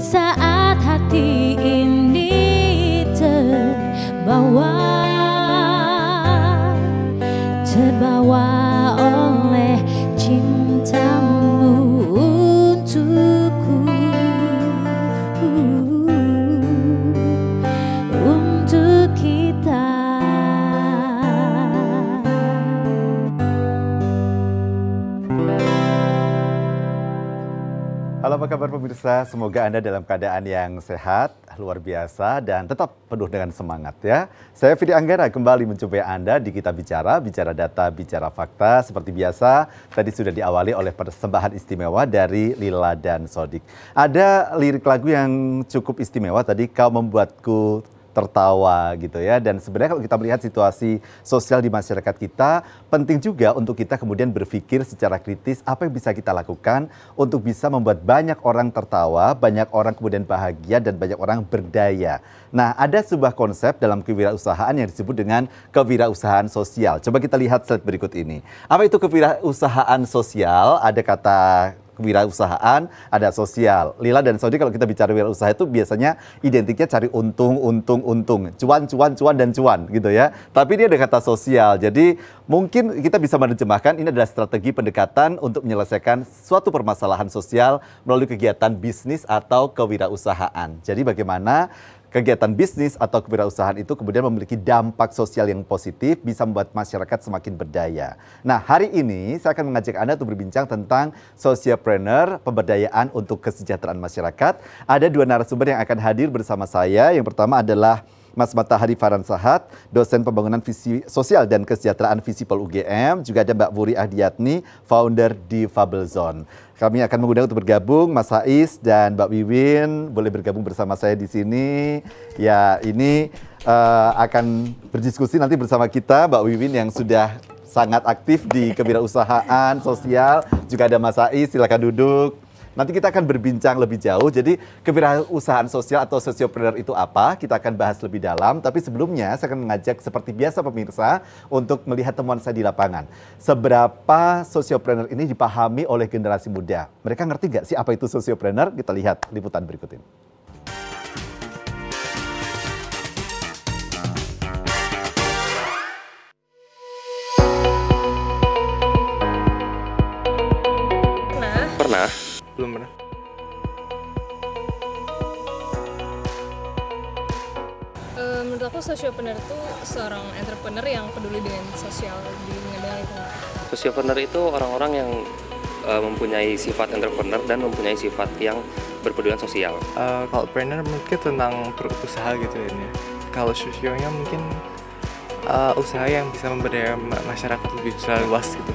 saat hati pemirsa, semoga Anda dalam keadaan yang sehat, luar biasa, dan tetap penuh dengan semangat ya. Saya Fidi Anggara kembali mencoba Anda di Kita Bicara, Bicara Data, Bicara Fakta. Seperti biasa, tadi sudah diawali oleh persembahan istimewa dari Lila dan Sodik. Ada lirik lagu yang cukup istimewa tadi, Kau Membuatku tertawa gitu ya. Dan sebenarnya kalau kita melihat situasi sosial di masyarakat kita, penting juga untuk kita kemudian berpikir secara kritis apa yang bisa kita lakukan untuk bisa membuat banyak orang tertawa, banyak orang kemudian bahagia dan banyak orang berdaya. Nah, ada sebuah konsep dalam kewirausahaan yang disebut dengan kewirausahaan sosial. Coba kita lihat slide berikut ini. Apa itu kewirausahaan sosial? Ada kata kewirausahaan, ada sosial. Lila dan Saudi kalau kita bicara wirausaha itu biasanya identiknya cari untung, untung, untung, cuan, cuan, cuan dan cuan gitu ya. Tapi ini ada kata sosial. Jadi mungkin kita bisa menerjemahkan ini adalah strategi pendekatan untuk menyelesaikan suatu permasalahan sosial melalui kegiatan bisnis atau kewirausahaan. Jadi bagaimana kegiatan bisnis atau kewirausahaan itu kemudian memiliki dampak sosial yang positif bisa membuat masyarakat semakin berdaya. Nah, hari ini saya akan mengajak Anda untuk berbincang tentang socialpreneur, pemberdayaan untuk kesejahteraan masyarakat. Ada dua narasumber yang akan hadir bersama saya. Yang pertama adalah Mas Matahari Farhan Sahat, dosen pembangunan visi sosial dan kesejahteraan Visipol UGM, juga ada Mbak Wuri Ahdiatni, founder di Fable Zone. Kami akan mengundang untuk bergabung Mas Hais dan Mbak Wiwin boleh bergabung bersama saya di sini. Ya, ini uh, akan berdiskusi nanti bersama kita Mbak Wiwin yang sudah sangat aktif di kewirausahaan sosial. Juga ada Mas Hais, silakan duduk. Nanti kita akan berbincang lebih jauh. Jadi kewirausahaan sosial atau sosiopreneur itu apa? Kita akan bahas lebih dalam. Tapi sebelumnya saya akan mengajak seperti biasa pemirsa untuk melihat temuan saya di lapangan. Seberapa sosiopreneur ini dipahami oleh generasi muda? Mereka ngerti nggak sih apa itu sosiopreneur? Kita lihat liputan berikut ini. menurutku socialpreneur itu seorang entrepreneur yang peduli dengan sosial di lingkungan itu. Socialpreneur itu orang-orang yang uh, mempunyai sifat entrepreneur dan mempunyai sifat yang berpedulian sosial. Uh, kalau trainer mungkin tentang usaha gitu ya. Kalau sosionya mungkin uh, usaha yang bisa memberdayakan masyarakat lebih luas gitu.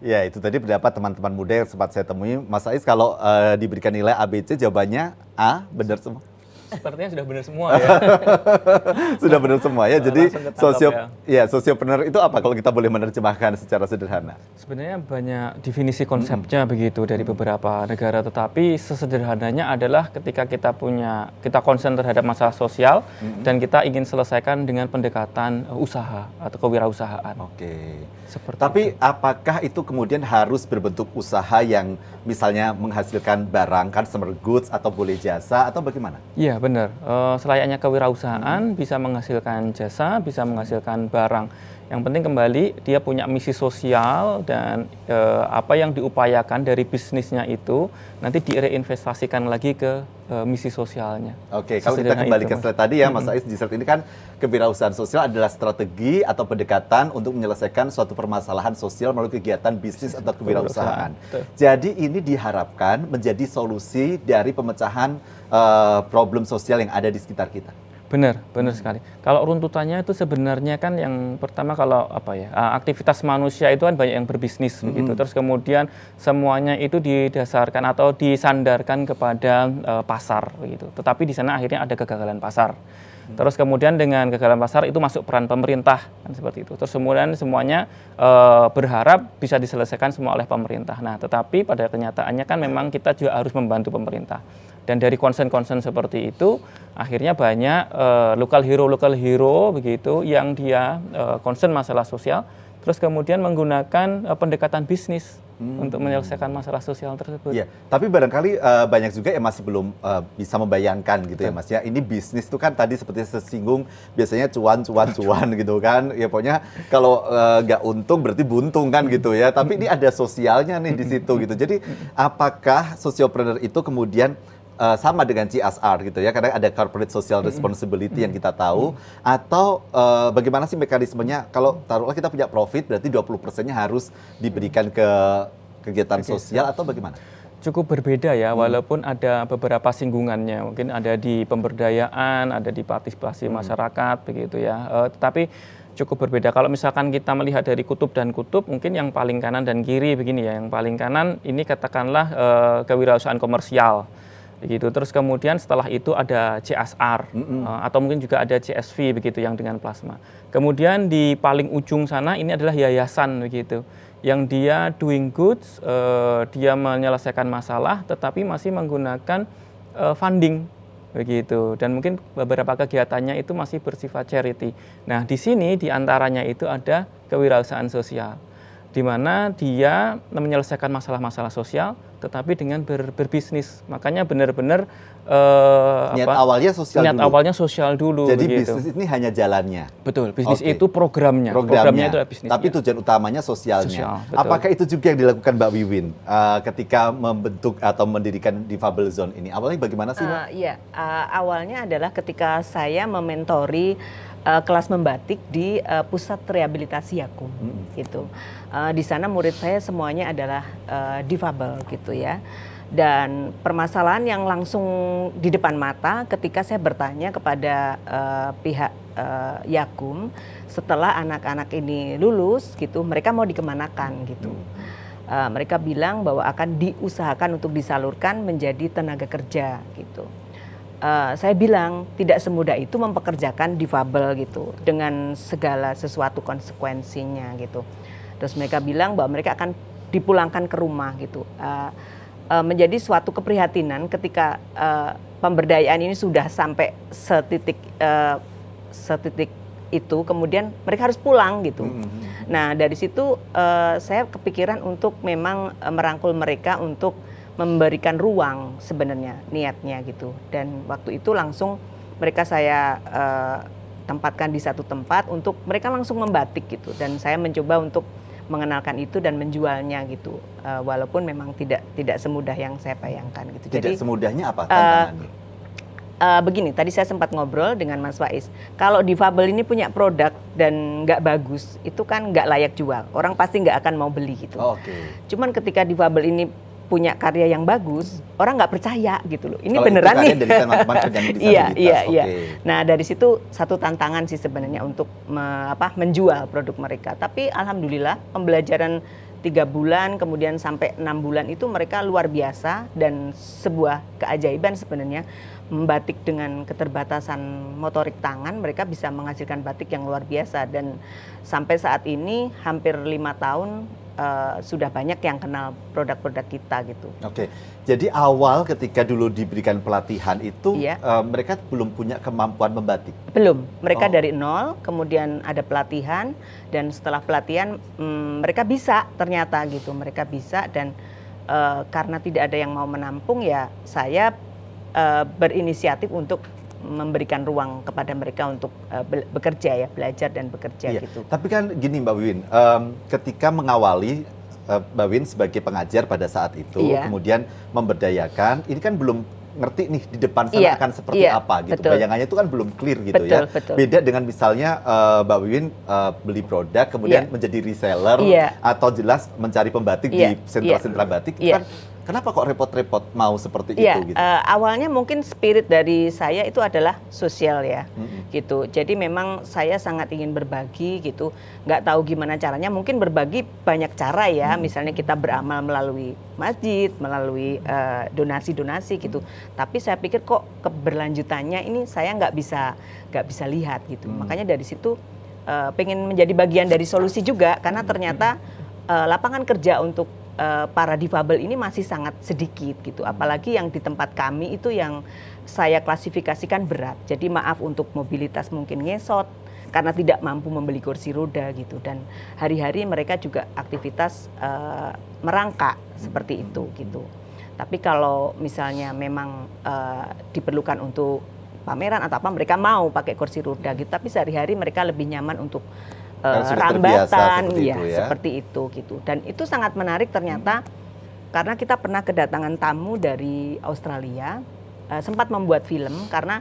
Ya itu tadi pendapat teman-teman muda yang sempat saya temui. Mas Ais kalau uh, diberikan nilai ABC jawabannya A, benar semua sepertinya sudah benar semua ya. sudah benar semua ya. Jadi sosio ya. ya sosiopreneur itu apa kalau kita boleh menerjemahkan secara sederhana? Sebenarnya banyak definisi konsepnya hmm. begitu dari beberapa negara, tetapi sesederhananya adalah ketika kita punya kita konsen terhadap masalah sosial hmm. dan kita ingin selesaikan dengan pendekatan uh, usaha atau kewirausahaan. Oke. Seperti Tapi itu. apakah itu kemudian harus berbentuk usaha yang misalnya menghasilkan barang kan goods atau boleh jasa atau bagaimana? Iya, benar. Uh, selayaknya kewirausahaan hmm. bisa menghasilkan jasa, bisa menghasilkan barang. Yang penting kembali dia punya misi sosial dan uh, apa yang diupayakan dari bisnisnya itu nanti direinvestasikan lagi ke uh, misi sosialnya. Oke, okay, kalau kita kembali itu, ke slide tadi ya, Mas Ais, di slide ini kan kewirausahaan sosial adalah strategi atau pendekatan untuk menyelesaikan suatu permasalahan sosial melalui kegiatan bisnis atau kewirausahaan. Jadi ini diharapkan menjadi solusi dari pemecahan Eh, problem sosial yang ada di sekitar kita. Benar, benar sekali. Kalau runtutannya itu sebenarnya kan yang pertama kalau apa ya eh, aktivitas manusia itu kan banyak yang berbisnis mm -hmm. begitu. Terus kemudian semuanya itu didasarkan atau disandarkan kepada uh, pasar gitu. Tetapi di sana akhirnya ada kegagalan pasar. Terus kemudian dengan kegagalan pasar itu masuk peran pemerintah kan seperti itu. Terus kemudian semuanya uh, berharap bisa diselesaikan semua oleh pemerintah. Nah, tetapi pada kenyataannya kan memang kita juga harus membantu pemerintah. Dan dari konsen-konsen seperti itu, akhirnya banyak uh, lokal hero-lokal hero begitu yang dia uh, concern masalah sosial, terus kemudian menggunakan uh, pendekatan bisnis hmm. untuk menyelesaikan masalah sosial tersebut. Iya, tapi barangkali uh, banyak juga yang masih belum uh, bisa membayangkan gitu ya, Betul. ya Mas ya. Ini bisnis itu kan tadi seperti sesinggung biasanya cuan cuan cuan gitu kan. Ya pokoknya kalau nggak uh, untung berarti buntung kan gitu ya. Tapi ini ada sosialnya nih di situ gitu. Jadi apakah sosiopreneur itu kemudian uh, sama dengan CSR gitu ya karena ada corporate social responsibility yang kita tahu atau uh, bagaimana sih mekanismenya kalau taruhlah kita punya profit berarti 20 persennya harus diberikan ke kegiatan sosial atau bagaimana? cukup berbeda ya, mm. walaupun ada beberapa singgungannya. Mungkin ada di pemberdayaan, ada di partisipasi mm. masyarakat, begitu ya. Uh, tetapi cukup berbeda. Kalau misalkan kita melihat dari kutub dan kutub, mungkin yang paling kanan dan kiri begini ya. Yang paling kanan ini katakanlah uh, kewirausahaan komersial begitu terus kemudian setelah itu ada CSR mm -hmm. Eh, atau mungkin juga ada CSV begitu yang dengan plasma kemudian di paling ujung sana ini adalah yayasan begitu yang dia doing good uh, eh, dia menyelesaikan masalah tetapi masih menggunakan uh, funding begitu dan mungkin beberapa kegiatannya itu masih bersifat charity nah di sini diantaranya itu ada kewirausahaan sosial di mana dia menyelesaikan masalah-masalah sosial tetapi dengan ber, berbisnis. Makanya benar-benar uh, niat awalnya sosial niat dulu. awalnya sosial dulu. Jadi begitu. bisnis ini hanya jalannya. Betul, bisnis okay. itu programnya. programnya. Programnya itu bisnis. Tapi tujuan utamanya sosialnya. Sosial, Apakah itu juga yang dilakukan Mbak Wiwin uh, ketika membentuk atau mendirikan di Fable Zone ini? Awalnya bagaimana sih, Mbak? Uh, iya, uh, awalnya adalah ketika saya mementori uh, kelas membatik di uh, pusat rehabilitasi Yakum, itu. -hmm. gitu uh, di sana murid saya semuanya adalah uh, difabel gitu ya dan permasalahan yang langsung di depan mata ketika saya bertanya kepada uh, pihak uh, Yakum setelah anak-anak ini lulus gitu mereka mau dikemanakan gitu uh, mereka bilang bahwa akan diusahakan untuk disalurkan menjadi tenaga kerja gitu uh, saya bilang tidak semudah itu mempekerjakan difabel gitu dengan segala sesuatu konsekuensinya gitu Terus mereka bilang bahwa mereka akan dipulangkan ke rumah gitu. Uh, menjadi suatu keprihatinan ketika uh, pemberdayaan ini sudah sampai setitik uh, setitik itu, kemudian mereka harus pulang gitu. Mm -hmm. Nah dari situ uh, saya kepikiran untuk memang uh, merangkul mereka untuk memberikan ruang sebenarnya niatnya gitu. Dan waktu itu langsung mereka saya uh, tempatkan di satu tempat untuk mereka langsung membatik gitu dan saya mencoba untuk mengenalkan itu dan menjualnya gitu uh, walaupun memang tidak tidak semudah yang saya bayangkan gitu tidak jadi semudahnya apa eh, tantangannya uh, uh, begini, tadi saya sempat ngobrol dengan Mas Faiz. Kalau difabel ini punya produk dan nggak bagus, itu kan nggak layak jual. Orang pasti nggak akan mau beli gitu. Oh, Okay. Cuman ketika difabel ini punya karya yang bagus, orang nggak percaya gitu loh. Ini Kalau beneran nih. Dari iya, iya, okay. iya. Nah, dari situ satu tantangan sih sebenarnya untuk me, apa menjual produk mereka. Tapi alhamdulillah pembelajaran tiga bulan kemudian sampai enam bulan itu mereka luar biasa dan sebuah keajaiban sebenarnya membatik dengan keterbatasan motorik tangan mereka bisa menghasilkan batik yang luar biasa dan sampai saat ini hampir lima tahun Eh, sudah banyak yang kenal produk-produk kita gitu. Oke, okay. jadi awal ketika dulu diberikan pelatihan itu yeah. Iya. uh, mereka belum punya kemampuan membatik. Belum, mereka oh. dari nol, kemudian ada pelatihan dan setelah pelatihan um, mereka bisa ternyata gitu, mereka bisa dan uh, karena tidak ada yang mau menampung ya saya uh, berinisiatif untuk memberikan ruang kepada mereka untuk eh, bekerja ya, belajar dan bekerja iya. gitu. Tapi kan gini Mbak Win, um, ketika mengawali eh, Mbak Win sebagai pengajar pada saat itu, iya. kemudian memberdayakan, ini kan belum ngerti nih di depan sana iya. akan seperti iya. apa gitu. Betul. Bayangannya itu kan belum clear gitu ya. betul, ya. Betul. Beda dengan misalnya uh, Mbak Win uh, beli produk kemudian iya. menjadi reseller iya. atau jelas mencari pembatik iya. di sentra-sentra iya. batik iya. kan Kenapa kok repot-repot mau seperti ya, itu? Gitu? Uh, awalnya mungkin spirit dari saya itu adalah sosial ya, mm-hmm. gitu. Jadi memang saya sangat ingin berbagi gitu. Nggak tahu gimana caranya. Mungkin berbagi banyak cara ya. Mm-hmm. Misalnya kita beramal melalui masjid, melalui uh, donasi-donasi gitu. Mm-hmm. Tapi saya pikir kok keberlanjutannya ini saya nggak bisa nggak bisa lihat gitu. Mm-hmm. Makanya dari situ uh, pengen menjadi bagian dari solusi juga karena ternyata uh, lapangan kerja untuk Eh, para difabel ini masih sangat sedikit gitu. Apalagi yang di tempat kami itu yang saya klasifikasikan berat. Jadi maaf untuk mobilitas mungkin ngesot karena tidak mampu membeli kursi roda gitu dan hari-hari mereka juga aktivitas uh, merangkak seperti hmm. itu gitu. Tapi kalau misalnya memang uh, diperlukan untuk pameran atau apa mereka mau pakai kursi roda gitu tapi sehari-hari mereka lebih nyaman untuk uh, rambatan seperti ya, itu ya seperti itu gitu dan itu sangat menarik ternyata hmm. karena kita pernah kedatangan tamu dari Australia uh, sempat membuat film karena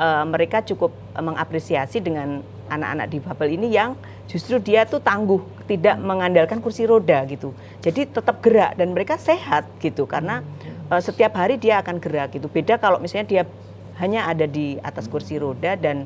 uh, mereka cukup mengapresiasi dengan anak-anak di Bubble ini yang justru dia tuh tangguh, tidak mengandalkan kursi roda gitu. Jadi tetap gerak dan mereka sehat gitu karena uh, setiap hari dia akan gerak gitu. Beda kalau misalnya dia hanya ada di atas kursi roda dan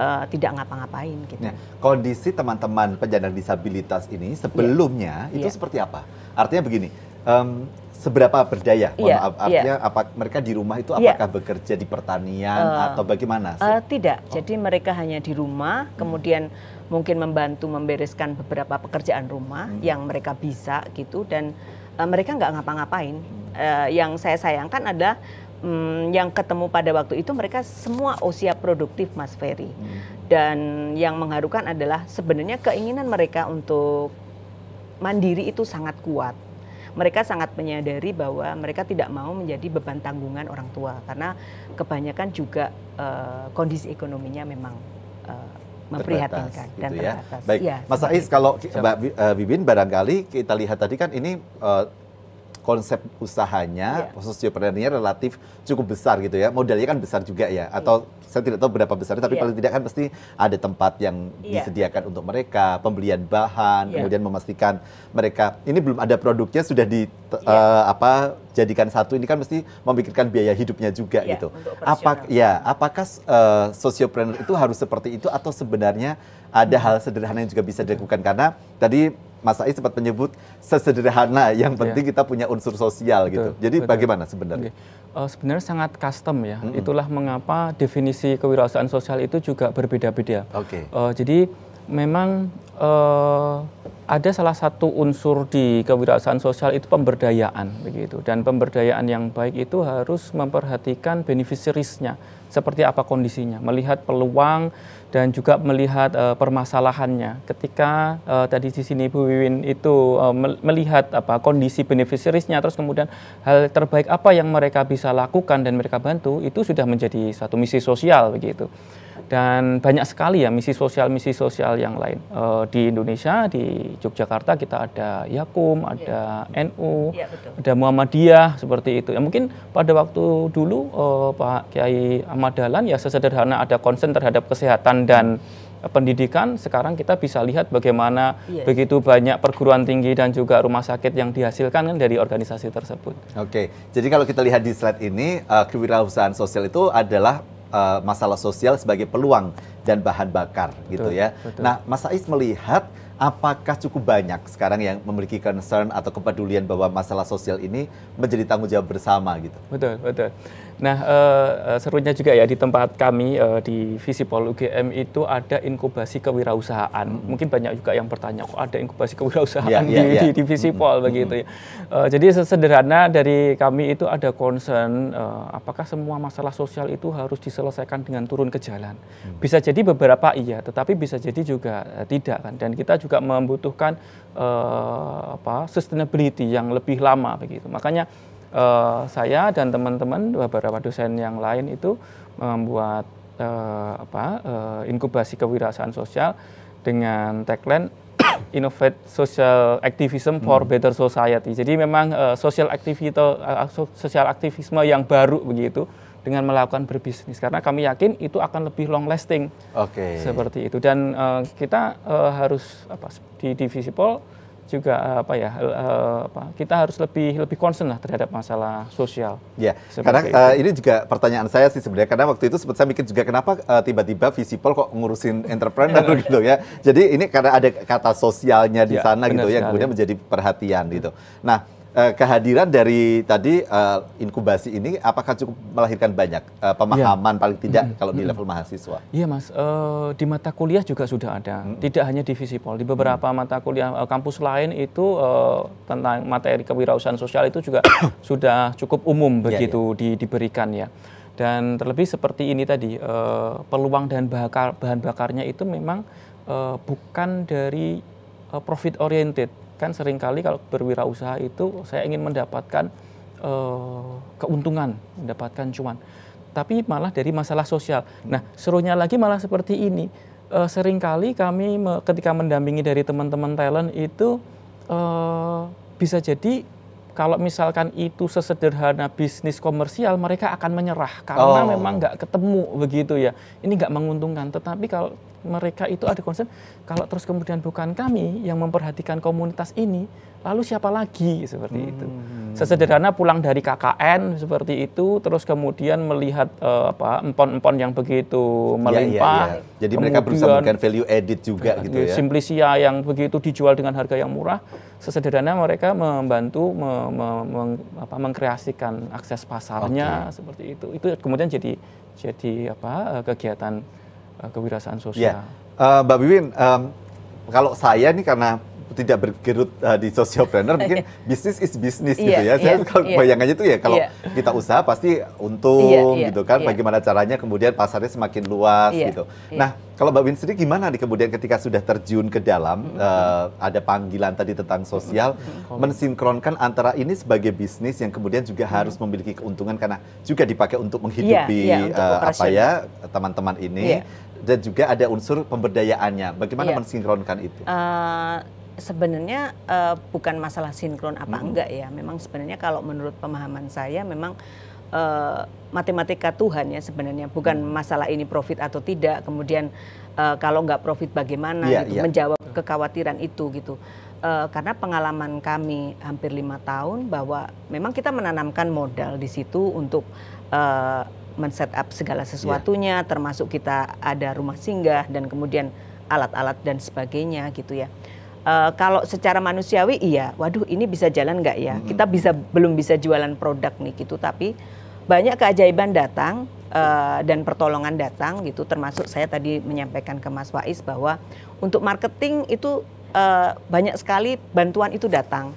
uh, tidak ngapa-ngapain gitu. Nah, kondisi teman-teman penyandang disabilitas ini sebelumnya yeah. itu yeah. seperti apa? Artinya begini, um, seberapa berdaya? Yeah. Iya. artinya yeah. apa mereka di rumah itu iya. apakah yeah. bekerja di pertanian uh, atau bagaimana? Uh, tidak. Oh. Jadi mereka hanya di rumah, hmm. kemudian mungkin membantu membereskan beberapa pekerjaan rumah hmm. yang mereka bisa gitu dan uh, mereka nggak ngapa-ngapain. Hmm. Uh, yang saya sayangkan adalah hmm, yang ketemu pada waktu itu mereka semua usia produktif Mas Ferry. Hmm. Dan yang mengharukan adalah sebenarnya keinginan mereka untuk mandiri itu sangat kuat. Mereka sangat menyadari bahwa mereka tidak mau menjadi beban tanggungan orang tua karena kebanyakan juga uh, kondisi ekonominya memang uh, memprihatinkan terbatas, dan gitu ya. terbatas. Baik, ya, Mas Ais, kalau Mbak eh, Bibin barangkali kita lihat tadi kan ini uh, konsep usahanya, yeah. Iya. sociopreneurnya relatif cukup besar gitu ya. Modalnya kan besar juga ya. Atau yeah. saya tidak tahu berapa besarnya, tapi yeah. paling tidak kan pasti ada tempat yang yeah. disediakan untuk mereka, pembelian bahan, yeah. kemudian memastikan mereka ini belum ada produknya sudah di yeah. Iya. uh, apa jadikan satu ini kan mesti memikirkan biaya hidupnya juga yeah, gitu. Apa ya, apakah uh, sosiopreneur itu harus seperti itu atau sebenarnya ada hal sederhana yang juga bisa dilakukan karena tadi Mas Ais sempat menyebut sesederhana yang iya. penting yeah. kita punya unsur sosial gitu. betul, gitu. Jadi betul. bagaimana sebenarnya? Okay. Uh, eh, sebenarnya sangat custom ya. Mm -hmm. Itulah mengapa definisi kewirausahaan sosial itu juga berbeda-beda. Oke. Okay. Uh, eh, jadi memang uh, ada salah satu unsur di kewirausahaan sosial itu pemberdayaan begitu dan pemberdayaan yang baik itu harus memperhatikan beneficiaries-nya seperti apa kondisinya melihat peluang dan juga melihat uh, permasalahannya. Ketika uh, tadi di sini Bu Wiwin itu uh, melihat apa kondisi beneficiarisnya, terus kemudian hal terbaik apa yang mereka bisa lakukan dan mereka bantu itu sudah menjadi satu misi sosial begitu dan banyak sekali ya misi sosial misi sosial yang lain e, di Indonesia di Yogyakarta kita ada Yakum iya. ada yeah. NU yeah, ada Muhammadiyah seperti itu ya mungkin pada waktu dulu e, Pak Kiai Ahmad Dahlan ya sesederhana ada konsen terhadap kesehatan dan pendidikan sekarang kita bisa lihat bagaimana yes. Iya. begitu banyak perguruan tinggi dan juga rumah sakit yang dihasilkan kan dari organisasi tersebut. Oke, jadi kalau kita lihat di slide ini uh, kewirausahaan sosial itu adalah uh, masalah sosial sebagai peluang dan bahan bakar gitu betul, gitu ya. Betul. Nah, Mas Ais melihat apakah cukup banyak sekarang yang memiliki concern atau kepedulian bahwa masalah sosial ini menjadi tanggung jawab bersama gitu. Betul, betul. Nah, uh, serunya juga ya di tempat kami uh, di Visipol UGM itu ada inkubasi kewirausahaan. Hmm. Mungkin banyak juga yang bertanya kok ada inkubasi kewirausahaan yeah, ya, di, yeah. di di Visipol hmm. begitu ya. Uh, jadi sederhana dari kami itu ada concern uh, apakah semua masalah sosial itu harus diselesaikan dengan turun ke jalan. Hmm. Bisa jadi beberapa iya, tetapi bisa jadi juga uh, tidak kan. Dan kita juga membutuhkan uh, apa sustainability yang lebih lama begitu. Makanya uh, saya dan teman-teman beberapa dosen yang lain itu membuat uh, apa uh, inkubasi kewirausahaan sosial dengan tagline innovate social activism for hmm. better society. Jadi memang uh, social activito uh, social aktivisme yang baru begitu dengan melakukan berbisnis karena kami yakin itu akan lebih long lasting. Oke. Okay. Seperti itu dan uh, kita uh, harus apa di divisi Pol juga eh, apa ya eh, apa, kita harus lebih lebih concern lah terhadap masalah sosial. Ya, karena uh, ini juga pertanyaan saya sih sebenarnya karena waktu itu sempat saya mikir juga kenapa uh, tiba-tiba visible kok ngurusin entrepreneur gitu ya. Jadi ini karena ada kata sosialnya di ya, sana gitu ya, yang kemudian menjadi perhatian gitu. Nah. Eh, kehadiran dari tadi uh, inkubasi ini apakah cukup melahirkan banyak uh, pemahaman ya. paling tidak mm -hmm. kalau di level mahasiswa? Iya mas, uh, di mata kuliah juga sudah ada. Mm -hmm. Tidak hanya di Visipol, di beberapa mm -hmm. mata kuliah uh, kampus lain itu uh, tentang materi kewirausahaan sosial itu juga sudah cukup umum iya, begitu ya, Di, diberikan ya. Dan terlebih seperti ini tadi uh, peluang dan bakar, bahan bakarnya itu memang uh, bukan dari uh, profit oriented kan seringkali kalau berwirausaha itu saya ingin mendapatkan uh, keuntungan, mendapatkan cuan. Tapi malah dari masalah sosial. Nah, serunya lagi malah seperti ini. Uh, seringkali kami me ketika mendampingi dari teman-teman talent itu uh, bisa jadi kalau misalkan itu sesederhana bisnis komersial, mereka akan menyerah karena oh. memang nggak ketemu begitu ya. Ini nggak menguntungkan. Tetapi kalau mereka itu ada concern kalau terus kemudian bukan kami yang memperhatikan komunitas ini lalu siapa lagi seperti hmm. itu sesederhana pulang dari KKN seperti itu terus kemudian melihat uh, apa empon-empon yang begitu iya, iya, iya. melimpah ya, ya, ya. jadi kemudian, mereka berusaha memberikan value added juga gitu ya simplisia yang begitu dijual dengan harga yang murah sesederhana mereka membantu me, me, meng, apa, mengkreasikan akses pasarnya okay. seperti itu itu kemudian jadi jadi apa eh, kegiatan Eh, kewirausahaan ya, sosial. Ya. Uh, Mbak Bibin, um, kalau saya nih karena tidak bergerut uh, eh, di planner mungkin iya. bisnis is bisnis yeah, gitu ya. Iya, Saya yeah, kalau yeah. bayangannya itu ya kalau yeah. kita usaha pasti untung yeah, yeah, gitu kan. Yeah. Bagaimana caranya kemudian pasarnya semakin luas yeah, gitu. Yeah. Nah kalau Mbak Win sendiri gimana nih kemudian ketika sudah terjun ke dalam mm -hmm. uh, ada panggilan tadi tentang sosial, mm -hmm. mensinkronkan antara ini sebagai bisnis yang kemudian juga mm -hmm. harus memiliki keuntungan karena juga dipakai untuk menghidupi yeah, iya, yeah, untuk uh, apa ya teman-teman ini yeah. dan juga ada unsur pemberdayaannya. Bagaimana yeah. mensinkronkan itu? Uh, sebenarnya uh, bukan masalah sinkron apa hmm. enggak ya. Memang sebenarnya kalau menurut pemahaman saya memang uh, matematika Tuhan ya sebenarnya bukan hmm. masalah ini profit atau tidak kemudian uh, kalau nggak profit bagaimana yeah, gitu yeah. menjawab kekhawatiran itu gitu uh, karena pengalaman kami hampir lima tahun bahwa memang kita menanamkan modal di situ untuk uh, men-set up segala iya. sesuatunya yeah. termasuk kita ada rumah singgah dan kemudian alat-alat dan sebagainya gitu ya Uh, kalau secara manusiawi iya, waduh ini bisa jalan nggak ya? -hmm. Kita bisa belum bisa jualan produk nih gitu, tapi banyak keajaiban datang uh, dan pertolongan datang gitu. Termasuk saya tadi menyampaikan ke Mas Wais bahwa untuk marketing itu uh, banyak sekali bantuan itu datang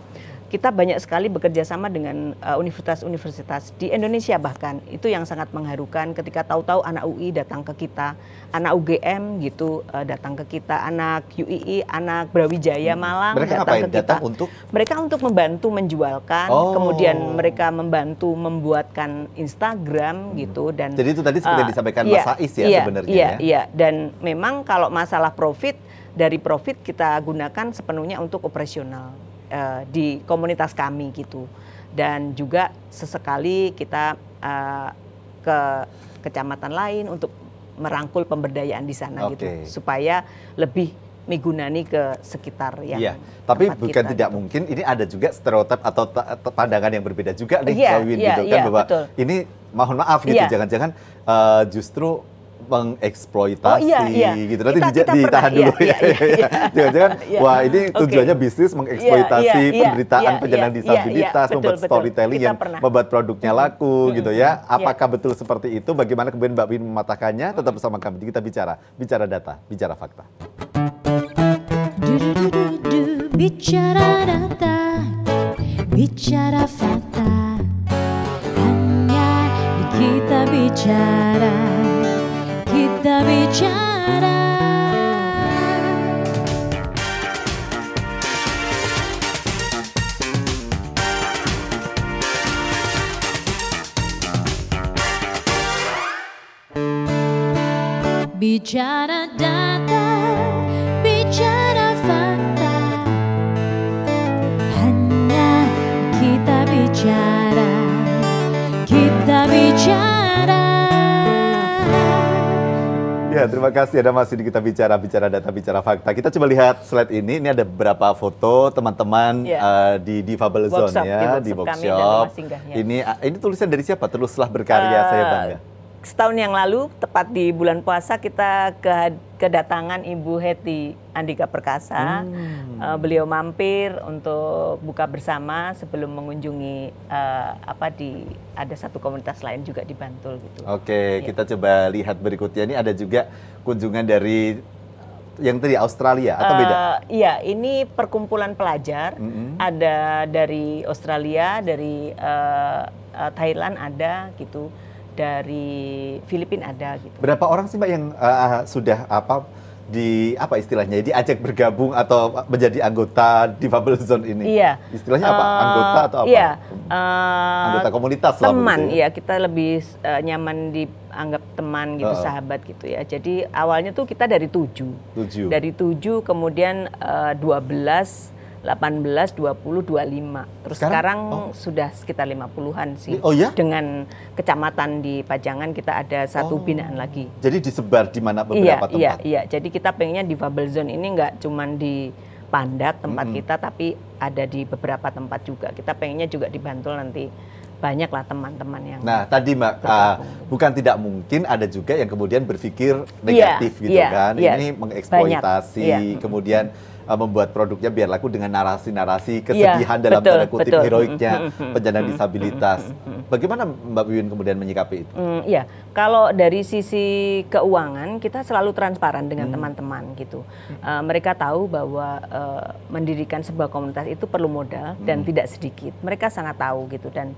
kita banyak sekali bekerja sama dengan eh, universitas-universitas uh, di Indonesia bahkan itu yang sangat mengharukan ketika tahu-tahu anak UI datang ke kita, anak UGM gitu uh, datang ke kita, anak UII, anak Brawijaya hmm. Malang mereka datang ke kita. Datang untuk mereka untuk membantu menjualkan, oh. kemudian mereka membantu membuatkan Instagram hmm. gitu dan Jadi itu tadi seperti uh, disampaikan iya, Mas Ais ya iya, sebenarnya iya, ya. Iya, dan memang kalau masalah profit dari profit kita gunakan sepenuhnya untuk operasional uh, di komunitas kami gitu dan juga sesekali kita uh, ke kecamatan lain untuk merangkul pemberdayaan di sana okay. gitu supaya lebih migunani ke sekitar yang Iya, tapi bukan kita, tidak gitu. mungkin ini ada juga stereotip atau pandangan yang berbeda juga nih yeah, Kawin yeah, gitu yeah, kan yeah, bahwa betul. ini mohon maaf gitu iya. jangan-jangan yeah. uh, justru mengeksploitasi oh, iya, iya. gitu. Nanti kita, kita ditahan pernah, iya, dulu iya, ya. Iya, Jangan-jangan iya. wah ini tujuannya okay. bisnis iya, mengeksploitasi iya, iya, penderitaan iya, penyandang iya, disabilitas, iya, iya. Betul, membuat betul, storytelling betul. yang pernah. membuat produknya laku mm hmm, gitu ya. Apakah yeah. betul seperti itu? Bagaimana kemudian Mbak Win mematahkannya? Tetap bersama kami kita bicara, bicara data, bicara fakta. Du, du, du, du, du, bicara data, bicara fakta. Hanya kita bicara kita bicara Bicara data, bicara fakta Hanya kita bicara Ya, terima kasih Ada masih di kita bicara bicara data bicara fakta. Kita coba lihat slide ini. Ini ada beberapa foto teman-teman yeah. Iya. uh, di Difabel Zone workshop, ya, di workshop. Di workshop. Ya. Ini ah, ini tulisan dari siapa? Teruslah berkarya uh, saya bangga. Ya? Setahun yang lalu tepat di bulan puasa kita ke kedatangan Ibu Heti Andika Perkasa. Hmm. Uh, beliau mampir untuk buka bersama sebelum mengunjungi uh, apa di ada satu komunitas lain juga di Bantul gitu. Oke, okay, ya. kita coba lihat berikutnya ini ada juga kunjungan dari eh, yang tadi Australia atau uh, beda? Iya, ini perkumpulan pelajar mm -hmm. ada dari Australia, dari Thailand ada gitu dari Filipina ada gitu. Berapa orang sih Mbak yang uh, sudah apa di apa istilahnya Jadi ajak bergabung atau menjadi anggota di Bubble Zone ini? Iya. Istilahnya apa? Uh, anggota atau apa? Iya. Uh, anggota komunitas teman, lah. Teman, ya. iya kita lebih uh, nyaman dianggap teman gitu, uh. sahabat gitu ya. Jadi awalnya tuh kita dari tujuh. Tujuh. Dari tujuh, kemudian dua uh, belas 18, 20, 25. Terus sekarang, sekarang oh. sudah sekitar 50-an sih. Oh ya? Dengan kecamatan di Pajangan kita ada satu oh. binaan lagi. Jadi disebar di mana iya, beberapa iya, tempat. Iya, iya. Jadi kita pengennya di bubble zone ini nggak cuma di Pandat tempat -hmm. kita tapi ada di beberapa tempat juga. Kita pengennya juga di Bantul nanti banyaklah teman-teman yang Nah, tadi Mbak uh, bukan tidak mungkin ada juga yang kemudian berpikir iya, negatif yeah, gitu yeah, kan. yes, iya. Ini mengeksploitasi, yeah. kemudian uh, membuat produknya biar laku dengan narasi-narasi iya, kesedihan ya, dalam betul, tanda kutip betul. heroiknya mm, mm, mm, penyandang disabilitas. Bagaimana Mbak Wiwin kemudian menyikapi itu? Mm, ya, kalau dari sisi keuangan kita selalu transparan dengan teman-teman mm. gitu. Uh, mereka tahu bahwa uh, mendirikan sebuah komunitas itu perlu modal dan mm. tidak sedikit. Mereka sangat tahu gitu dan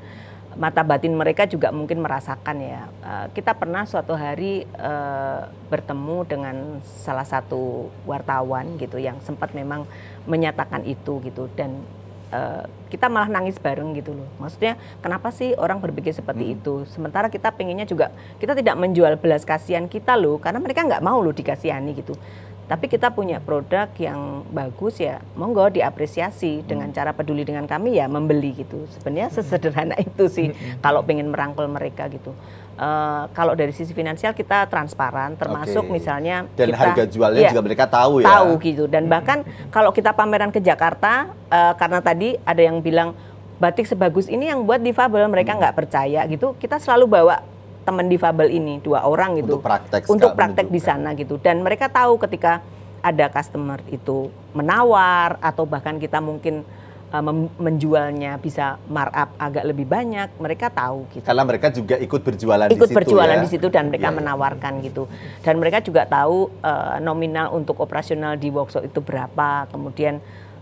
mata batin mereka juga mungkin merasakan ya. Uh, kita pernah suatu hari uh, bertemu dengan salah satu wartawan gitu yang sempat memang menyatakan itu gitu dan eh, kita malah nangis bareng gitu loh. Maksudnya kenapa sih orang berpikir seperti hmm. itu? Sementara kita pengennya juga kita tidak menjual belas kasihan kita loh, karena mereka nggak mau loh dikasihani gitu. Tapi kita punya produk yang bagus ya, monggo diapresiasi hmm. dengan cara peduli dengan kami ya membeli gitu. Sebenarnya hmm. sesederhana itu sih hmm, hmm. kalau pengen merangkul mereka gitu. Uh, kalau dari sisi finansial kita transparan, termasuk okay. misalnya dan kita, harga jualnya ya, juga mereka tahu ya. Tahu gitu dan bahkan kalau kita pameran ke Jakarta uh, karena tadi ada yang bilang batik sebagus ini yang buat difabel mereka nggak hmm. percaya gitu. Kita selalu bawa teman difabel ini dua orang gitu untuk praktek untuk praktek di sana gitu dan mereka tahu ketika ada customer itu menawar atau bahkan kita mungkin uh, menjualnya bisa markup agak lebih banyak mereka tahu gitu karena mereka juga ikut berjualan ikut di situ, berjualan ya? di situ dan mereka yeah. Iya, menawarkan iya. gitu dan mereka juga tahu uh, nominal untuk operasional di workshop itu berapa kemudian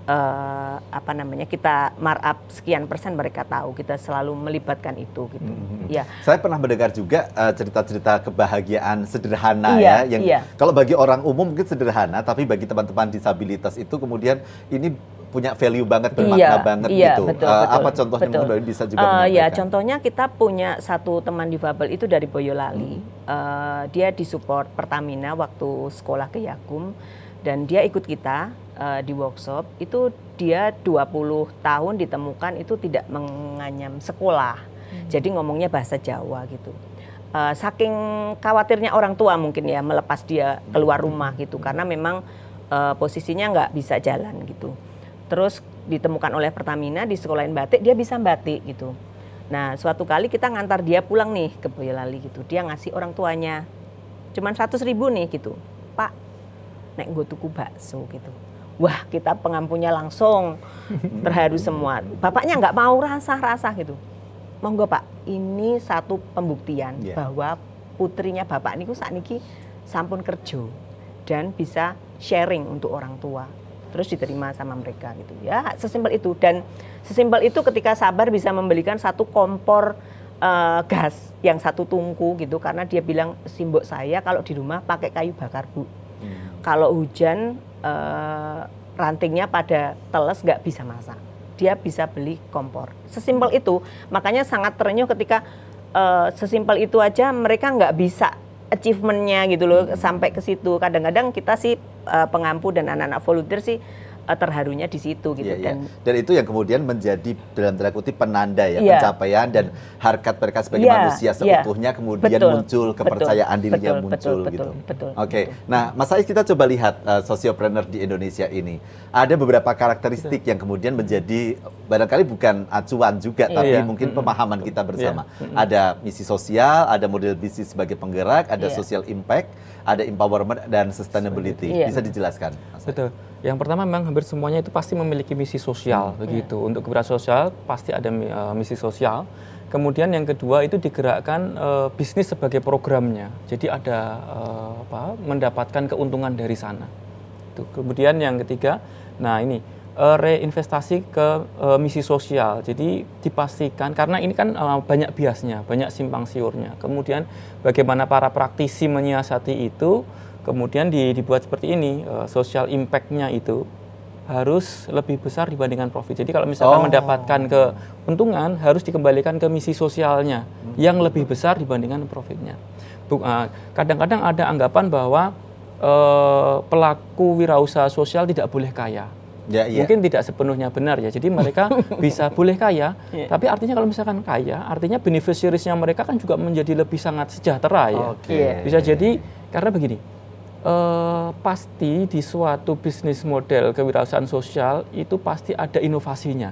uh, apa namanya kita markup sekian persen mereka tahu kita selalu melibatkan itu gitu hmm. ya saya pernah mendengar juga eh, cerita-cerita uh, kebahagiaan sederhana ya, iya, ya yang iya. kalau bagi orang umum mungkin sederhana tapi bagi teman-teman disabilitas itu kemudian ini punya value banget iya, bermakna iya, banget iya, gitu betul, uh, betul, apa contohnya betul. mungkin bisa juga uh, ya contohnya kita punya satu teman difabel itu dari Boyolali hmm. uh, dia disupport Pertamina waktu sekolah ke Yakum dan dia ikut kita uh, di workshop itu dia 20 tahun ditemukan itu tidak menganyam sekolah. Hmm. Jadi ngomongnya bahasa Jawa gitu. Uh, saking khawatirnya orang tua mungkin ya melepas dia keluar rumah gitu karena memang uh, posisinya nggak bisa jalan gitu. Terus ditemukan oleh Pertamina di sekolahin batik dia bisa batik gitu. Nah suatu kali kita ngantar dia pulang nih ke Boyolali gitu. Dia ngasih orang tuanya cuman 100 ribu nih gitu. Pak, naik gue tuku bakso gitu wah kita pengampunya langsung terharu semua. Bapaknya nggak mau rasa-rasa gitu. Mau pak, ini satu pembuktian yeah. bahwa putrinya bapak niku saat ini sampun kerja dan bisa sharing untuk orang tua terus diterima sama mereka gitu ya sesimpel itu dan sesimpel itu ketika sabar bisa membelikan satu kompor uh, gas yang satu tungku gitu karena dia bilang simbok saya kalau di rumah pakai kayu bakar bu hmm. kalau hujan uh, rantingnya pada teles nggak bisa masak. Dia bisa beli kompor. Sesimpel itu, makanya sangat terenyuh ketika uh, sesimpel itu aja mereka nggak bisa achievementnya gitu loh hmm. sampai ke situ. Kadang-kadang kita sih uh, pengampu dan anak-anak volunteer sih Eh, terharunya di situ gitu yeah, iya. dan yeah. dan itu yang kemudian menjadi dalam tanda kutip penanda ya yeah. pencapaian dan harkat mereka sebagai yeah, manusia iya. seutuhnya yeah. kemudian betul, muncul kepercayaan betul, dirinya betul, muncul betul, gitu. Betul. Oke. Okay. Nah, Mas Ais kita coba lihat uh, sosiopreneur di Indonesia ini. Ada beberapa karakteristik betul. yang kemudian menjadi barangkali bukan acuan juga yeah. tapi yeah. mungkin mm -hmm. pemahaman kita iya. bersama. Yeah. Mm -hmm. Ada misi sosial, ada model bisnis sebagai penggerak, ada yeah. social impact, ada empowerment dan sustainability. Yeah. Bisa dijelaskan? Mas Betul. Yang pertama memang hampir semuanya itu pasti memiliki misi sosial hmm. begitu. Yeah. Untuk gerak sosial pasti ada uh, misi sosial. Kemudian yang kedua itu digerakkan uh, bisnis sebagai programnya. Jadi ada uh, apa mendapatkan keuntungan dari sana. Itu. Kemudian yang ketiga, nah ini uh, reinvestasi ke uh, misi sosial. Jadi dipastikan karena ini kan uh, banyak biasnya, banyak simpang siurnya. Kemudian bagaimana para praktisi menyiasati itu Kemudian di, dibuat seperti ini, uh, social impact-nya itu harus lebih besar dibandingkan profit. Jadi kalau misalkan oh. mendapatkan keuntungan harus dikembalikan ke misi sosialnya hmm. yang lebih besar dibandingkan profitnya. Ah, kadang-kadang ada anggapan bahwa uh, pelaku wirausaha sosial tidak boleh kaya. Ya, ya. Mungkin tidak sepenuhnya benar ya. Jadi mereka bisa boleh kaya, ya. tapi artinya kalau misalkan kaya, artinya beneficiariesnya mereka kan juga menjadi lebih sangat sejahtera ya. Okay. Bisa jadi karena begini eh, pasti di suatu bisnis model kewirausahaan sosial itu pasti ada inovasinya.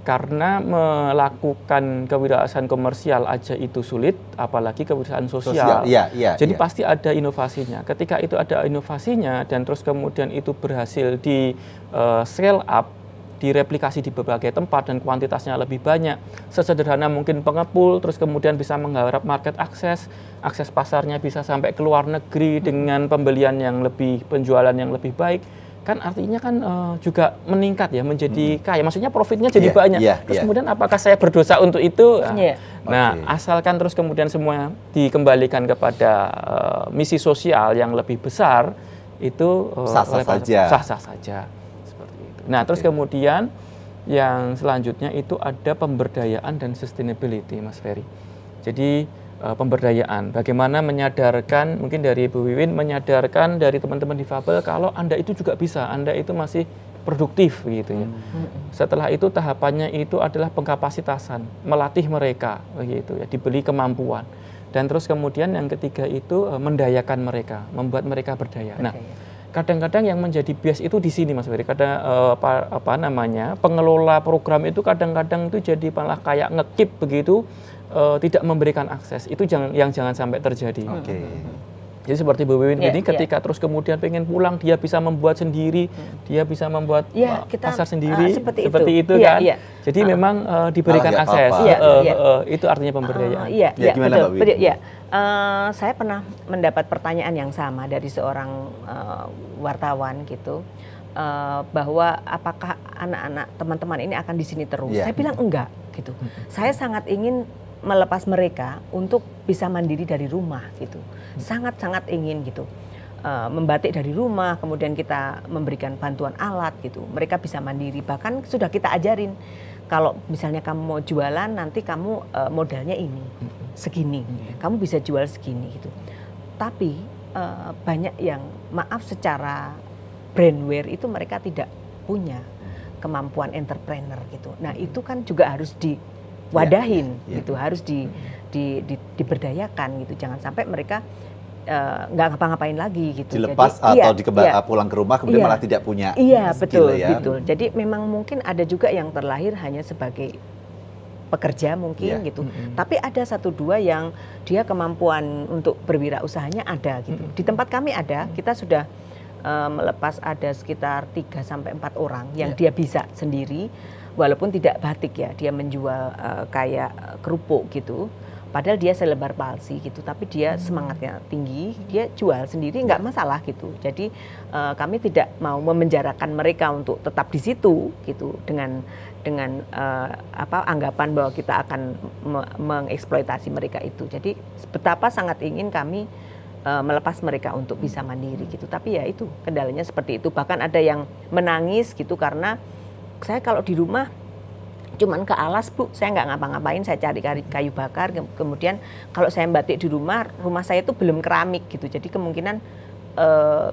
Karena melakukan kewirausahaan komersial aja itu sulit, apalagi kewirausahaan sosial. sosial ya, ya, Jadi ya. pasti ada inovasinya. Ketika itu ada inovasinya dan terus kemudian itu berhasil di uh, scale up, direplikasi di berbagai tempat dan kuantitasnya lebih banyak. Sesederhana mungkin pengepul, terus kemudian bisa menggarap market akses, akses pasarnya bisa sampai ke luar negeri dengan pembelian yang lebih, penjualan yang lebih baik. Kan artinya kan uh, juga meningkat ya, menjadi hmm. kaya. Maksudnya profitnya jadi yeah, banyak. Yeah, terus yeah. kemudian apakah saya berdosa untuk itu? Yeah. Iya. Nah, okay. asalkan terus kemudian semua dikembalikan kepada uh, misi sosial yang lebih besar, itu eh, sah-sah uh, saja. Sah-sah saja. Nah, terus kemudian yang selanjutnya itu ada pemberdayaan dan sustainability, Mas Ferry. Jadi uh, pemberdayaan, bagaimana menyadarkan mungkin dari Bu Wiwin menyadarkan dari teman-teman di Fabel kalau Anda itu juga bisa, Anda itu masih produktif gitu ya. Hmm. Setelah itu tahapannya itu adalah pengkapasitasan, melatih mereka begitu ya, dibeli kemampuan. Dan terus kemudian yang ketiga itu eh, mendayakan mereka, membuat mereka berdaya. Nah, ya kadang-kadang yang menjadi bias itu di sini Mas Ferry. Kadang eh, apa, apa namanya pengelola program itu kadang-kadang itu jadi malah kayak ngekip begitu eh, tidak memberikan akses. Itu jangan yang jangan sampai terjadi. Okay. Jadi seperti Bu Wiwin yeah, ini ya. ketika yeah. terus kemudian pengen pulang dia bisa membuat sendiri, hmm. dia bisa membuat yeah, ya, kita, pasar sendiri uh, eh, seperti, seperti itu, itu yeah, kan. Yeah. Jadi uh, memang uh, diberikan akses. Apa -apa. Ya, uh, eh, uh, Uh, itu artinya pemberdayaan. uh, yeah, yeah, gimana betul. Mbak Wiwin? Yeah. Eh, saya pernah mendapat pertanyaan yang sama dari seorang uh, wartawan gitu uh, bahwa apakah anak-anak teman-teman ini akan di sini terus? Yeah. Saya bilang enggak gitu. Mm -hmm. Saya sangat ingin melepas mereka untuk bisa mandiri dari rumah gitu. Mm. Sangat-sangat mm -hmm. ingin gitu. Uh, membatik dari rumah, kemudian kita memberikan bantuan alat gitu. Mereka bisa mandiri, bahkan sudah kita ajarin kalau misalnya kamu mau jualan nanti kamu uh, modalnya ini. -hmm segini, hmm. Ya. kamu bisa jual segini gitu. Tapi uh, banyak yang maaf secara brandware itu mereka tidak punya hmm. kemampuan entrepreneur gitu. Nah hmm. itu kan juga harus diwadahin yeah, yeah, yeah. gitu, harus di, hmm. di, di, diberdayakan gitu. Jangan sampai mereka eh, nggak uh, ngapa-ngapain lagi gitu. Dilepas Jadi, atau iya, iya, pulang ke rumah kemudian iya, malah tidak punya. Iya betul ya. betul. Jadi memang mungkin ada juga yang terlahir hanya sebagai pekerja mungkin yeah. gitu. Mm -hmm. Tapi ada satu dua yang dia kemampuan untuk berwirausahanya ada gitu. Mm -hmm. Di tempat kami ada, mm -hmm. kita sudah uh, melepas ada sekitar 3 sampai 4 orang yang yeah. dia bisa sendiri walaupun tidak batik ya, dia menjual uh, kayak kerupuk gitu. Padahal dia selebar palsi gitu, tapi dia semangatnya tinggi, dia jual sendiri nggak masalah gitu. Jadi uh, kami tidak mau memenjarakan mereka untuk tetap di situ gitu dengan dengan uh, apa anggapan bahwa kita akan me mengeksploitasi mereka itu. Jadi betapa sangat ingin kami uh, melepas mereka untuk bisa mandiri gitu. Tapi ya itu kendalanya seperti itu. Bahkan ada yang menangis gitu karena saya kalau di rumah cuman ke alas bu saya nggak ngapa-ngapain saya cari kayu bakar kemudian kalau saya batik di rumah rumah saya itu belum keramik gitu jadi kemungkinan uh,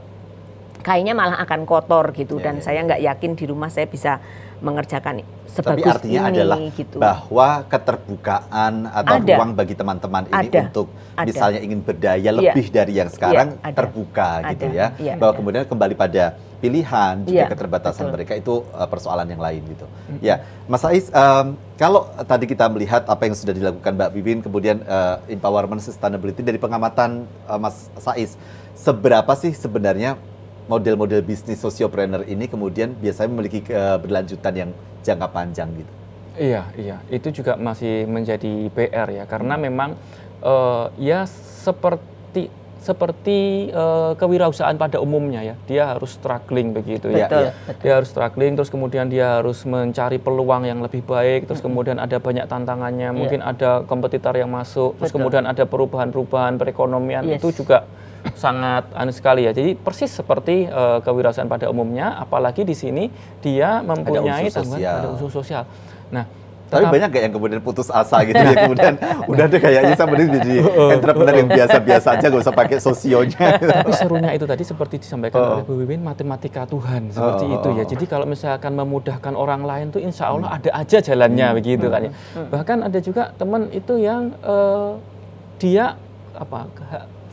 kayaknya malah akan kotor gitu iya, dan ya. saya iya. nggak yakin di rumah saya bisa mengerjakan sebagus Tapi artinya ini adalah gitu. bahwa keterbukaan atau ada. ruang bagi teman-teman ini ada. untuk ada. misalnya ingin berdaya iya. lebih ya. dari yang iya, sekarang ya, terbuka ada. gitu ya. ya Bahwa ada. kemudian kembali pada pilihan juga ya, keterbatasan betul. mereka itu eh, persoalan yang lain gitu. -hmm. Ya, Mas Ais, um, kalau tadi kita melihat apa yang sudah dilakukan Mbak Bibin, kemudian uh, empowerment sustainability dari pengamatan uh, Mas Sais, seberapa sih sebenarnya model-model bisnis sosiopreneur ini kemudian biasanya memiliki keberlanjutan eh, yang jangka panjang gitu. Iya, iya. Itu juga masih menjadi PR ya karena hmm. memang uh, ya seperti seperti uh, kewirausahaan pada umumnya ya. Dia harus struggling begitu ya. Iya. Betul, Dia harus struggling terus kemudian dia harus mencari peluang yang lebih baik, terus -hmm. kemudian ada banyak tantangannya, yeah. mungkin ada kompetitor yang masuk, betul. terus kemudian ada perubahan-perubahan perekonomian yes. itu juga sangat anu sekali ya. Jadi persis seperti uh, kewirausahaan pada umumnya, apalagi di sini dia mempunyai tanggungan ada unsur sosial. Nah, tapi banyak gak yang kemudian putus asa gitu ya kemudian udah deh kayaknya saya mending jadi oh, oh, entrepreneur yang oh. biasa-biasa aja gak usah pakai sosionya. Tapi serunya itu tadi seperti disampaikan oh. oleh Bu Wiwin matematika Tuhan seperti oh. itu ya. Jadi kalau misalkan memudahkan orang lain tuh insya Allah hmm. ada aja jalannya hmm. begitu kan ya. Hmm. hmm. Bahkan ada juga teman itu yang uh, dia apa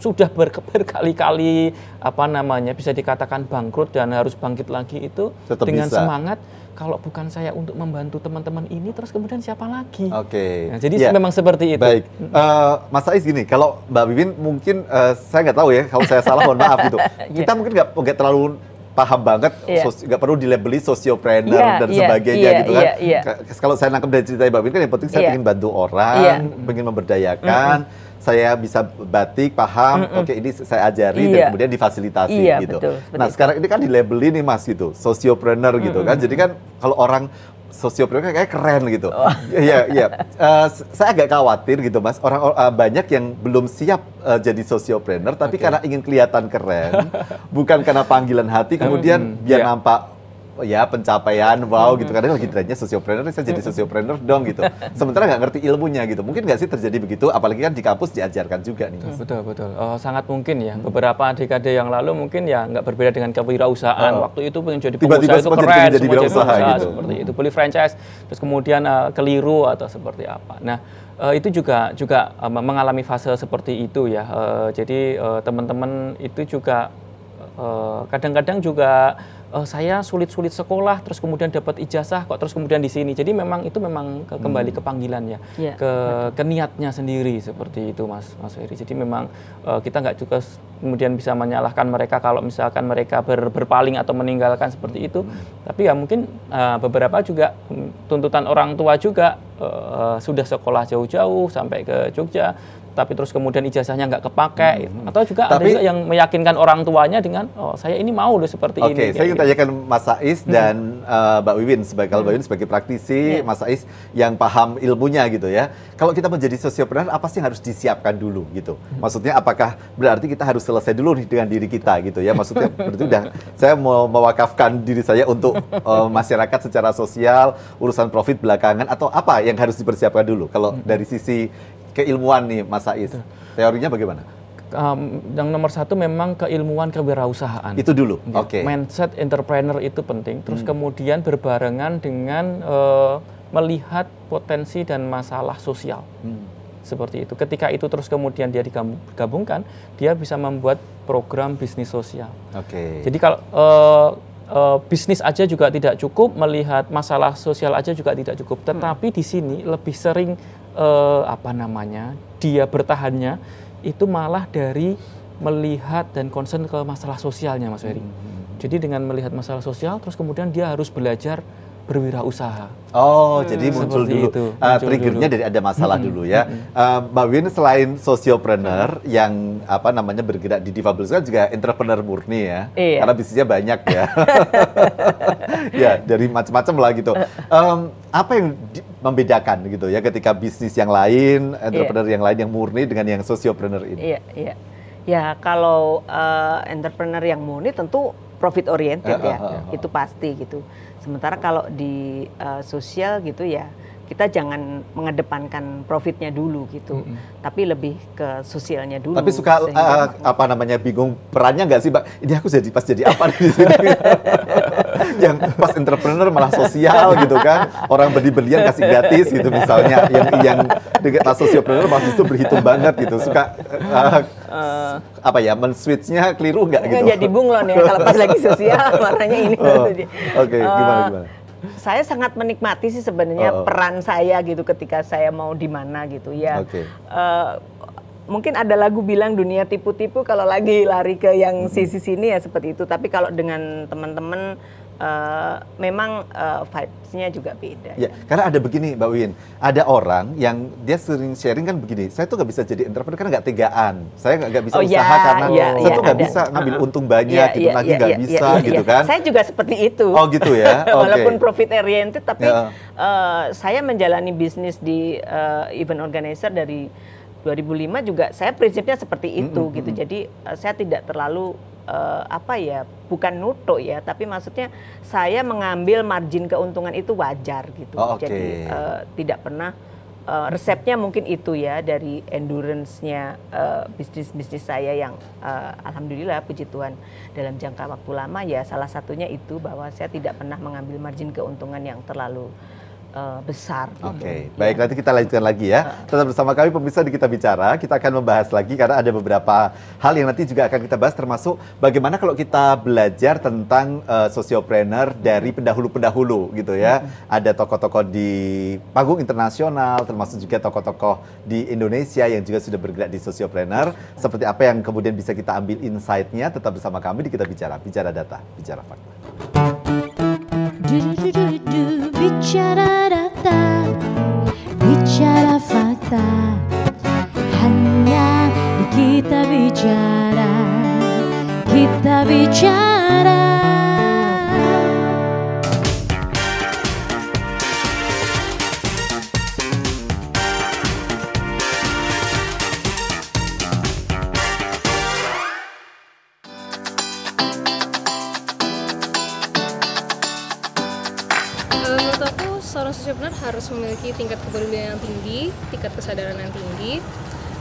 sudah berkali-kali apa namanya bisa dikatakan bangkrut dan harus bangkit lagi itu Tetap dengan bisa. semangat kalau bukan saya untuk membantu teman-teman ini terus kemudian siapa lagi? Oke. Okay. Nah, jadi yeah. memang seperti itu. Baik. Uh, Mas Ais gini, kalau Mbak Bibin mungkin uh, saya nggak tahu ya kalau saya salah mohon maaf gitu. Ya. Kita mungkin nggak terlalu paham banget ya. nggak yeah. Sos, perlu dilabeli sosiopreneur yeah, dan yeah, sebagainya yeah, gitu kan. Yeah, yeah. Kalau saya nangkep dari cerita Mbak Bibin kan yang penting saya yeah. ingin bantu orang, yeah. ingin memberdayakan. Mm -hmm saya bisa batik, paham, mm -mm. oke okay, ini saya ajari iya. dan kemudian difasilitasi iya, gitu. Betul, nah, sekarang ini kan di label ini Mas gitu, sosiopreneur gitu mm -mm. kan. Jadi kan kalau orang sosiopreneur kayak keren gitu. Iya, oh. iya. Ya. Uh, saya agak khawatir gitu, Mas. Orang uh, banyak yang belum siap uh, jadi sosiopreneur tapi okay. karena ingin kelihatan keren, bukan karena panggilan hati kemudian mm -hmm. biar yeah. nampak oh ya pencapaian wow gitu hmm. kadang lagi trennya sosiopreneur saya jadi sosiopreneur dong gitu sementara nggak ngerti ilmunya gitu mungkin nggak sih terjadi begitu apalagi kan di kampus diajarkan juga nih betul betul, betul. Oh, sangat mungkin ya beberapa dekade yang lalu mungkin ya nggak berbeda dengan kewirausahaan oh. waktu itu pengen jadi pengusaha Tiba-tiba itu keren jadi, jadi wirausaha gitu. seperti hmm. itu beli franchise terus kemudian uh, keliru atau seperti apa nah Uh, itu juga juga um, mengalami fase seperti itu ya. Uh, jadi uh, teman-teman itu juga kadang-kadang uh, kadang -kadang juga uh, saya sulit-sulit sekolah terus kemudian dapat ijazah kok terus kemudian di sini. Jadi memang itu memang ke, kembali hmm. ke panggilannya, yeah. ke ke niatnya sendiri seperti itu Mas Mas Ferry. Jadi memang uh, kita nggak juga kemudian bisa menyalahkan mereka kalau misalkan mereka ber, berpaling atau meninggalkan seperti itu. Hmm. Tapi ya mungkin uh, beberapa juga mm, tuntutan orang tua juga uh, sudah sekolah jauh-jauh sampai ke Jogja tapi terus kemudian ijazahnya nggak kepake hmm. hmm. atau juga tapi, ada juga yang meyakinkan orang tuanya dengan oh saya ini mau loh seperti okay, ini. Oke, saya ingin gitu. tanyakan Mas Ais hmm. dan uh, Mbak Wiwin sebagai kalau hmm. Mbak Wiwin hmm. sebagai praktisi, yeah. Mas Ais yang paham ilmunya gitu ya. Kalau kita menjadi sosiopreneur apa sih yang harus disiapkan dulu gitu? Hmm. Maksudnya apakah berarti kita harus selesai dulu dengan diri kita gitu ya? Maksudnya berarti udah saya mau mewakafkan diri saya untuk uh, masyarakat secara sosial, urusan profit belakangan atau apa yang harus dipersiapkan dulu kalau hmm. dari sisi keilmuan nih Mas Ais. Betul. Teorinya bagaimana? Um, yang nomor satu memang keilmuan kewirausahaan. Itu dulu. Ya. Oke. Okay. Mindset entrepreneur itu penting. Terus hmm. kemudian berbarengan dengan uh, melihat potensi dan masalah sosial. Hmm. Seperti itu. Ketika itu terus kemudian dia digabungkan, dia bisa membuat program bisnis sosial. Oke. Okay. Jadi kalau uh, uh, bisnis aja juga tidak cukup, melihat masalah sosial aja juga tidak cukup. Hmm. Tetapi hmm. di sini lebih sering eh, apa namanya dia bertahannya itu malah dari melihat dan concern ke masalah sosialnya Mas Ferry. Hmm. Jadi dengan melihat masalah sosial terus kemudian dia harus belajar berwirausaha. Oh, hmm. jadi muncul Seperti dulu itu, ah, muncul uh, triggernya dari ada masalah hmm. dulu ya. Hmm. Uh, Mbak Win selain sosiopreneur hmm. yang apa namanya bergerak di difabel kan juga entrepreneur murni ya. Iya. Karena bisnisnya banyak ya. ya, dari macam-macam lah gitu. Um, apa yang membedakan gitu ya ketika bisnis yang lain, entrepreneur yeah. yang lain yang murni dengan yang sosiopreneur ini. Iya, yeah, iya. Yeah. Ya, kalau uh, entrepreneur yang murni tentu profit oriented uh, uh, uh, ya. Itu pasti gitu. Sementara kalau di uh, sosial gitu ya kita jangan mengedepankan profitnya dulu gitu, mm -hmm. tapi lebih ke sosialnya dulu. Tapi suka uh, apa namanya bingung perannya nggak sih, pak Ini aku jadi pas jadi apa di sini? yang pas entrepreneur malah sosial gitu kan, orang beli-belian kasih gratis gitu misalnya, yang yang pas sosialpreneur malah itu berhitung banget gitu, suka uh, uh, apa ya, men-switchnya keliru nggak gitu? Jadi bunglon ya kalau pas lagi sosial warnanya ini. Oh, Oke, okay, gimana uh, gimana? saya sangat menikmati sih sebenarnya oh, peran saya gitu ketika saya mau di mana gitu ya. Okay. Uh, eh, mungkin ada lagu bilang dunia tipu-tipu kalau lagi lari ke yang sisi sini ya seperti itu. Tapi kalau dengan teman-teman uh, memang uh, vibes-nya juga beda. Ya, ya, karena ada begini Mbak Win, ada orang yang dia sering sharing kan begini, saya tuh nggak bisa jadi entrepreneur karena nggak tegaan, saya nggak bisa oh, usaha ya, karena ya, saya ya, tuh nggak bisa ngambil uh-huh. untung banyak, ya, gitu ya, lagi ya, nggak ya, ya, bisa ya, ya, gitu kan. Saya juga seperti itu. Oh gitu ya, okay. walaupun profit oriented tapi ya. uh, saya menjalani bisnis di uh, event organizer dari 2005 juga saya prinsipnya seperti itu mm -hmm. gitu. Jadi uh, saya tidak terlalu uh, apa ya bukan nutuk ya tapi maksudnya saya mengambil margin keuntungan itu wajar gitu oh, okay. jadi uh, tidak pernah uh, resepnya mungkin itu ya dari endurance-nya uh, bisnis-bisnis saya yang uh, alhamdulillah puji Tuhan dalam jangka waktu lama ya salah satunya itu bahwa saya tidak pernah mengambil margin keuntungan yang terlalu uh, besar. Oke, okay. Gitu. baik nanti kita lanjutkan lagi ya. Tetap bersama kami pemirsa di kita bicara. Kita akan membahas lagi karena ada beberapa hal yang nanti juga akan kita bahas termasuk bagaimana kalau kita belajar tentang uh, eh, sosiopreneur dari pendahulu-pendahulu gitu ya. Ada tokoh-tokoh di panggung internasional termasuk juga tokoh-tokoh di Indonesia yang juga sudah bergerak di sosiopreneur. Seperti apa yang kemudian bisa kita ambil insight-nya tetap bersama kami di kita bicara. Bicara data, bicara fakta. Bicara data, bicara fakta Hanya kita bicara, kita bicara harus memiliki tingkat kepedulian yang tinggi, tingkat kesadaran yang tinggi.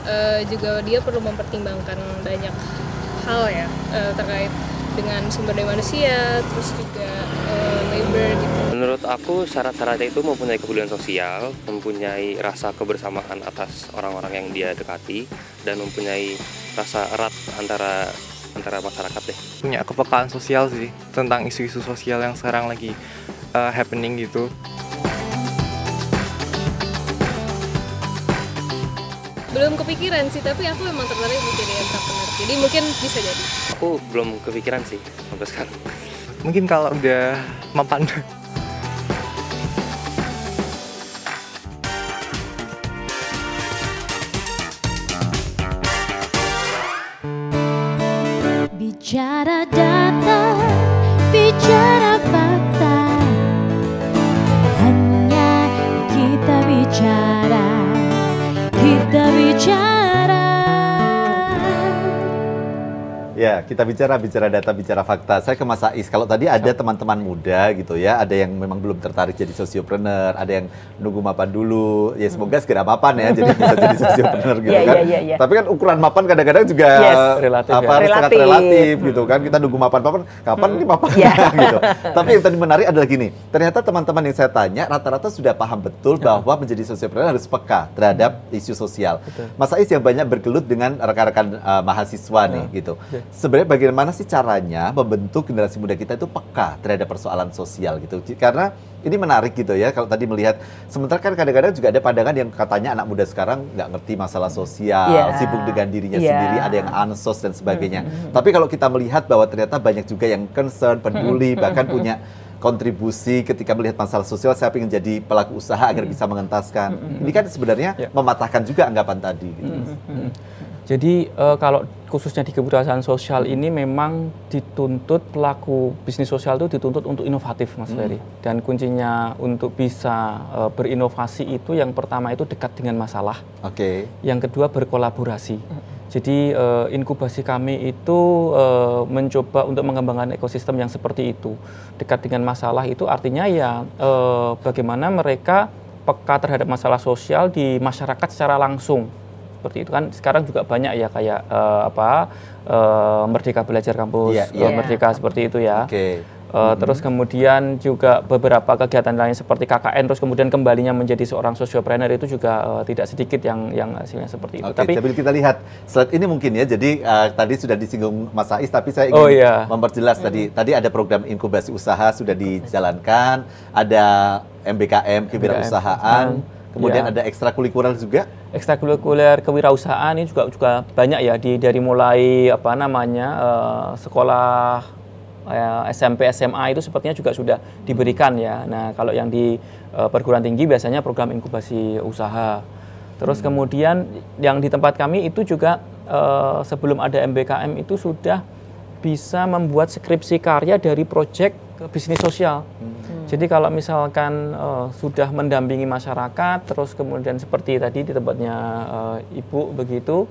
E, juga dia perlu mempertimbangkan banyak hal ya e, terkait dengan sumber daya manusia, terus juga e, labor gitu. Menurut aku syarat-syarat itu mempunyai kepedulian sosial, mempunyai rasa kebersamaan atas orang-orang yang dia dekati, dan mempunyai rasa erat antara antara masyarakat deh. Punya kepekaan sosial sih tentang isu-isu sosial yang sekarang lagi uh, happening gitu. belum kepikiran sih tapi aku memang tertarik mungkin jadi entrepreneur jadi mungkin bisa jadi aku belum kepikiran sih sampai sekarang mungkin kalau udah mapan Iya, kita bicara bicara data, bicara fakta. Saya ke Mas Ais. Kalau tadi ada teman-teman muda gitu ya, ada yang memang belum tertarik jadi sosiopreneur, ada yang nunggu mapan dulu. Ya hmm. semoga segera mapan ya, jadi bisa jadi sosiopreneur gitu iya, kan. Yeah, yeah, yeah. Tapi kan ukuran mapan kadang-kadang juga yes. relatif, apa, ya. sangat relatif gitu kan. Hmm. Kita nunggu mapan-mapan, kapan hmm. ini mapan yeah. gitu. Tapi yang tadi menarik adalah gini, ternyata teman-teman yang saya tanya rata-rata sudah paham betul hmm. bahwa menjadi sosiopreneur harus peka terhadap isu sosial. Mas Ais yang banyak bergelut dengan rekan-rekan uh, mahasiswa nih iya. gitu sebenarnya bagaimana sih caranya membentuk generasi muda kita itu peka terhadap persoalan sosial gitu. Karena ini menarik gitu ya kalau tadi melihat sementara kan kadang-kadang juga ada pandangan yang katanya anak muda sekarang nggak ngerti masalah sosial, yeah. sibuk dengan dirinya yeah. sendiri, ada yang ansos dan sebagainya. Mm-hmm. Tapi kalau kita melihat bahwa ternyata banyak juga yang concern, peduli, mm-hmm. bahkan punya kontribusi ketika melihat masalah sosial saya ingin jadi pelaku usaha agar bisa mengentaskan. Mm -hmm. Ini kan sebenarnya yeah. mematahkan juga anggapan tadi. Gitu. Mm -hmm. Jadi uh, kalau khususnya di kebudayaan sosial hmm. ini memang dituntut pelaku bisnis sosial itu dituntut untuk inovatif Mas hmm. Ferry. Dan kuncinya untuk bisa uh, berinovasi itu yang pertama itu dekat dengan masalah. Oke. Okay. Yang kedua berkolaborasi. Hmm. Jadi uh, inkubasi kami itu uh, mencoba untuk mengembangkan ekosistem yang seperti itu. Dekat dengan masalah itu artinya ya uh, bagaimana mereka peka terhadap masalah sosial di masyarakat secara langsung seperti itu kan sekarang juga banyak ya kayak uh, apa uh, merdeka belajar kampus yeah, iya, iya. yeah. merdeka yeah. seperti itu ya okay. Uh, eh, mm -hmm. Terus kemudian juga beberapa kegiatan lain seperti KKN, terus kemudian kembalinya menjadi seorang sosiopreneur itu juga uh, tidak sedikit yang yang hasilnya seperti itu. Okay, tapi, kita lihat slide ini mungkin ya. Jadi uh, tadi sudah disinggung Mas Ais, tapi saya ingin oh, iya. memperjelas mm. tadi. Mhm. Tadi ada program inkubasi usaha sudah dijalankan, ada MBKM kewirausahaan. Mhm. Kemudian ya. ada ekstrakurikuler juga. Ekstrakurikuler kewirausahaan ini juga juga banyak ya di dari mulai apa namanya uh, sekolah eh, SMP SMA itu sepertinya juga sudah diberikan ya. Nah kalau yang di uh, perguruan tinggi biasanya program inkubasi usaha. Terus hmm. kemudian yang di tempat kami itu juga uh, sebelum ada MBKM itu sudah bisa membuat skripsi karya dari proyek bisnis sosial. Hmm jadi kalau misalkan uh, sudah mendampingi masyarakat, terus kemudian seperti tadi di tempatnya uh, ibu begitu,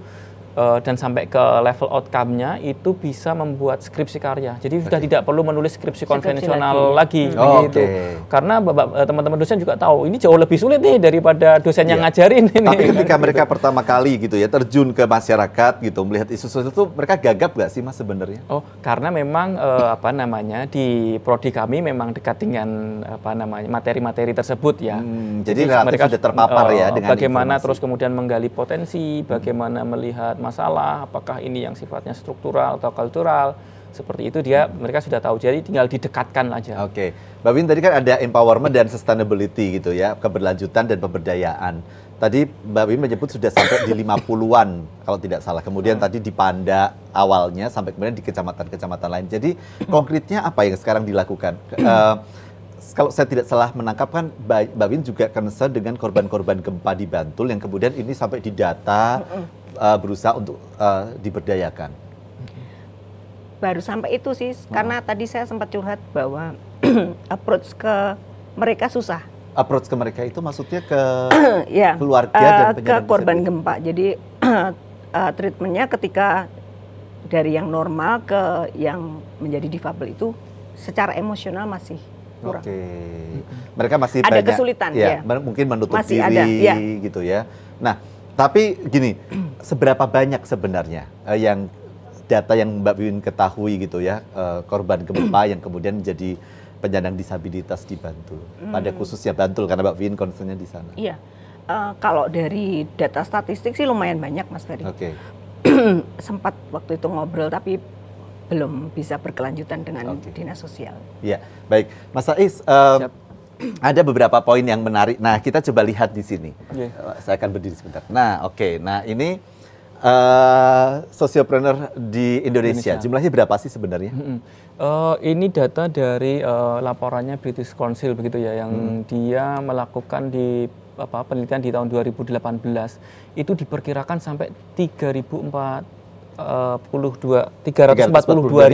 uh, dan sampai ke level outcome-nya itu bisa membuat skripsi karya. Jadi okay. sudah tidak perlu menulis skripsi, skripsi konvensional lagi, lagi oh, gitu. Okay. Karena eh, teman-teman dosen juga tahu ini jauh lebih sulit nih daripada dosen yeah. yang iya. ngajarin ini. Tapi ketika mereka pertama kali gitu ya terjun ke masyarakat gitu melihat isu sosial itu mereka gagap gak sih Mas sebenarnya? Oh, karena memang uh, apa namanya di prodi kami memang dekat dengan apa namanya materi-materi tersebut ya. Hmm, jadi, jadi mereka sudah terpapar uh, ya dengan bagaimana informasi. terus kemudian menggali potensi, bagaimana hmm. melihat masalah, apakah ini yang sifatnya struktural atau kultural, seperti itu dia mereka sudah tahu jadi tinggal didekatkan aja. Oke, okay. Mbak Win tadi kan ada empowerment dan sustainability gitu ya, keberlanjutan dan pemberdayaan. Tadi Mbak Win menyebut sudah sampai di lima puluhan kalau tidak salah. Kemudian hmm. tadi di Panda awalnya sampai kemudian di kecamatan-kecamatan lain. Jadi konkretnya apa yang sekarang dilakukan? uh, kalau saya tidak salah menangkap kan Mbak Win juga concern dengan korban-korban gempa di Bantul yang kemudian ini sampai didata hmm uh, berusaha untuk uh, diberdayakan. Baru sampai itu sih, hmm. karena tadi saya sempat curhat bahwa approach ke mereka susah. Approach ke mereka itu maksudnya ke yeah. Ya, keluarga uh, dan ke korban disabilitas. gempa. Jadi uh, treatmentnya ketika dari yang normal ke yang menjadi difabel itu secara emosional masih kurang. Oke. Okay. Mereka masih ada banyak, kesulitan ya, ya. Mungkin menutup masih diri ada, ya. gitu ya. Nah, tapi gini, seberapa banyak sebenarnya uh, yang data yang Mbak Wiwin ketahui gitu ya uh, korban gempa yang kemudian menjadi penyandang disabilitas di Bantul. Pada hmm. khususnya Bantul karena Mbak Wiwin concernnya di sana. Iya. Uh, kalau dari data statistik sih lumayan banyak Mas Ferry. Oke. Okay. Sempat waktu itu ngobrol tapi belum bisa berkelanjutan dengan okay. dinas sosial. Iya, baik. Mas Ais, uh, ada beberapa poin yang menarik. Nah, kita coba lihat di sini. Yeah. Saya akan berdiri sebentar. Nah, oke. Okay. Nah, ini uh, eh, sosiopreneur di Indonesia. Indonesia. Jumlahnya berapa sih sebenarnya? Mm -hmm. uh, ini data dari uh, laporannya British Council begitu ya, yang hmm. dia melakukan di apa penelitian di tahun 2018 itu diperkirakan sampai 3.042 342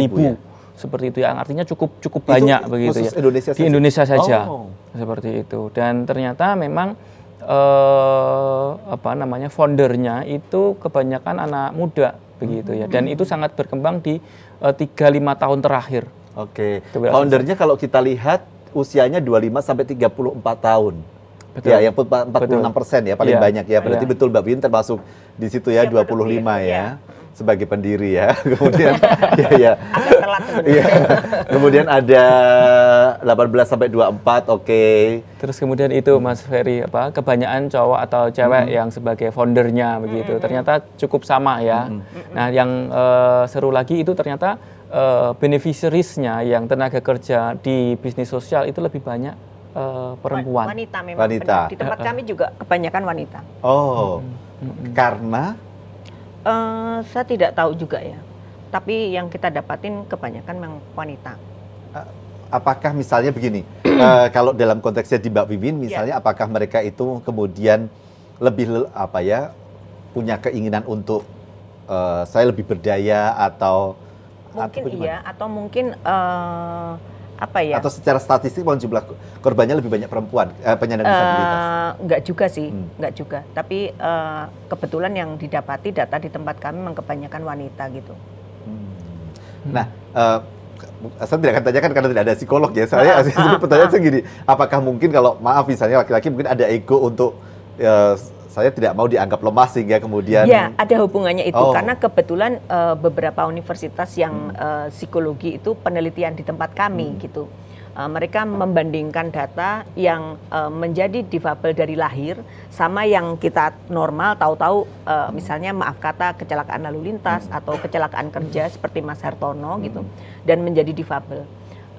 ribu. Ya? seperti itu ya, artinya cukup cukup itu banyak begitu ya Indonesia di Indonesia saja oh. seperti itu dan ternyata memang eh, apa namanya foundernya itu kebanyakan anak muda begitu hmm. ya dan itu sangat berkembang di eh, tiga eh, lima tahun terakhir. Oke. Okay. Foundernya kalau kita lihat usianya 25 sampai 34 tahun. Betul. Ya, yang 46 enam persen ya paling ya. banyak ya. Berarti ya. betul Mbak Win termasuk di situ ya, ya 25 ya. ya sebagai pendiri ya. Kemudian ya ya. ya. Kemudian ada 18 sampai 24, oke. Okay. Terus kemudian itu Mas Ferry apa kebanyakan cowok atau cewek -hmm. yang sebagai foundernya begitu. -hmm. Ternyata cukup sama ya. -hmm. Nah, yang uh, seru lagi itu ternyata uh, beneficiariesnya yang tenaga kerja di bisnis sosial itu lebih banyak uh, perempuan. Wanita memang. Wanita. Di tempat kami juga kebanyakan wanita. Oh. Mm -hmm. Karena Uh, saya tidak tahu juga ya. Tapi yang kita dapatin kebanyakan memang wanita. Eh, apakah misalnya begini, uh, kalau dalam konteksnya di Mbak Wiwin, ya. misalnya yeah. apakah mereka itu kemudian lebih apa ya punya keinginan untuk uh, saya lebih berdaya atau mungkin atau iya atau mungkin uh, apa ya? Atau secara statistik memang jumlah korbannya lebih banyak perempuan eh, penyandang eh, disabilitas? enggak juga sih, hmm. enggak juga. Tapi uh, kebetulan yang didapati data di tempat kami memang kebanyakan wanita gitu. Hmm. Nah, uh, saya tidak akan tanyakan karena tidak ada psikolog ya. Saya uh, uh, pertanyaan uh, gini apakah mungkin kalau maaf misalnya laki-laki mungkin ada ego untuk uh, saya tidak mau dianggap lemah sehingga kemudian ya ada hubungannya itu oh. karena kebetulan uh, beberapa universitas yang hmm. uh, psikologi itu penelitian di tempat kami hmm. gitu uh, mereka membandingkan data yang uh, menjadi difabel dari lahir sama yang kita normal tahu-tahu uh, misalnya maaf kata kecelakaan lalu lintas hmm. atau kecelakaan kerja hmm. seperti Mas Hartono hmm. gitu dan menjadi difabel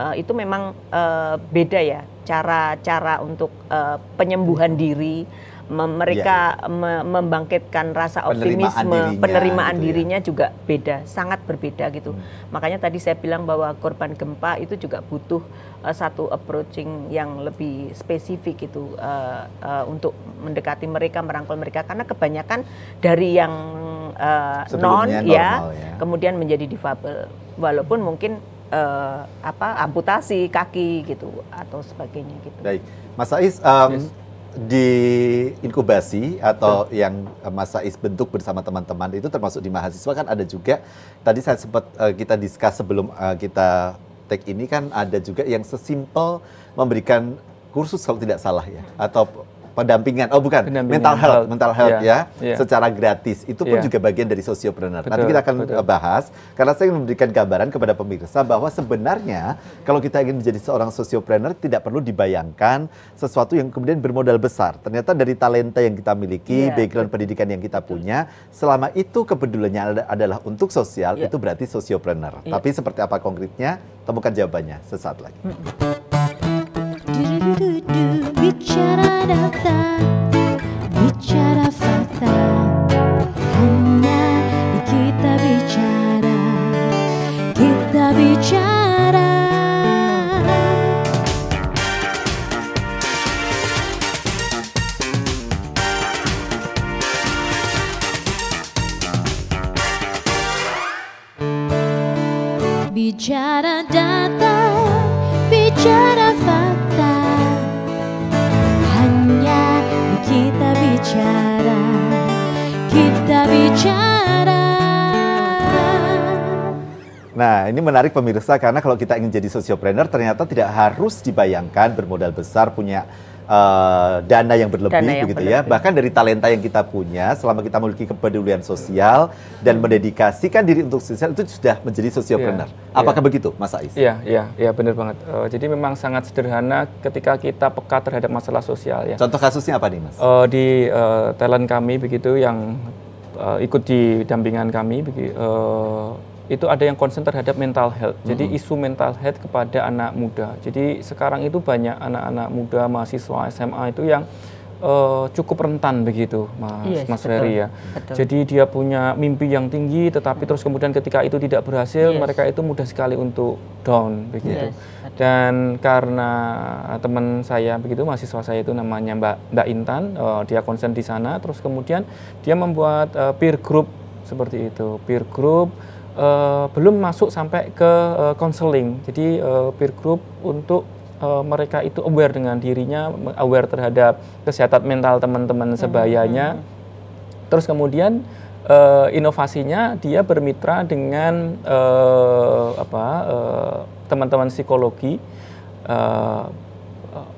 uh, itu memang uh, beda ya cara-cara untuk uh, penyembuhan hmm. diri mereka ya, ya. membangkitkan rasa optimisme gitu penerimaan ya. dirinya, penerimaan gitu dirinya ya. juga beda sangat berbeda gitu hmm. makanya tadi saya bilang bahwa korban gempa itu juga butuh uh, satu approaching yang lebih spesifik gitu uh, uh, untuk mendekati mereka merangkul mereka karena kebanyakan dari yang uh, non normal, ya, ya, kemudian menjadi difabel walaupun mungkin uh, apa amputasi kaki gitu atau sebagainya gitu baik Mas Ais um, yes di inkubasi atau ya. yang eh, masa is bentuk bersama teman-teman itu termasuk di mahasiswa kan ada juga tadi saya sempat uh, kita diskus sebelum uh, kita take ini kan ada juga yang sesimpel memberikan kursus kalau tidak salah ya atau pendampingan. Oh bukan, pendampingan. mental health, mental health yeah. ya, yeah. secara gratis. Itu pun yeah. juga bagian dari sosiopreneur. Betul, Nanti kita akan betul. Eh, bahas karena saya ingin memberikan gambaran kepada pemirsa bahwa sebenarnya kalau kita ingin menjadi seorang sosiopreneur tidak perlu dibayangkan sesuatu yang kemudian bermodal besar. Ternyata dari talenta yang kita miliki, yeah. background pendidikan yang kita punya, selama itu kepeduliannya adalah untuk sosial, yeah. itu berarti sosiopreneur. Yeah. Tapi seperti apa konkretnya? Temukan jawabannya sesaat lagi. -hmm. of the menarik pemirsa karena kalau kita ingin jadi sosiopreneur ternyata tidak harus dibayangkan bermodal besar punya uh, dana yang berlebih dana yang begitu ya. berlebih. ya. Bahkan dari talenta yang kita punya selama kita memiliki kepedulian sosial dan mendedikasikan diri untuk sosial itu sudah menjadi sosiopreneur. Yeah, iya. Apakah begitu Mas Ais? Iya, iya, iya benar banget. Uh, jadi memang sangat sederhana ketika kita peka terhadap masalah sosial ya. Contoh kasusnya apa nih Mas? Uh, di uh, talent kami begitu yang uh, ikut di dampingan kami uh, itu ada yang concern terhadap mental health. Jadi isu mental health kepada anak muda. Jadi sekarang itu banyak anak-anak muda mahasiswa SMA itu yang uh, cukup rentan begitu, Mas yes, iya Mas betul, Ferry ya. Betul. Jadi dia punya mimpi yang tinggi, tetapi terus kemudian ketika itu tidak berhasil, yes. mereka itu mudah sekali untuk down begitu. Yes, Dan karena teman saya begitu, mahasiswa saya itu namanya Mbak Mbak Intan, uh, dia konsen di sana. Terus kemudian dia membuat uh, peer group seperti itu, peer group uh, belum masuk sampai ke konseling. Eh, counseling, Jadi uh, peer group untuk uh, mereka itu aware dengan dirinya, aware terhadap kesehatan mental teman-teman hmm, sebayanya. Hmm, hmm. Terus kemudian uh, inovasinya dia bermitra dengan apa teman-teman uh, psikologi uh,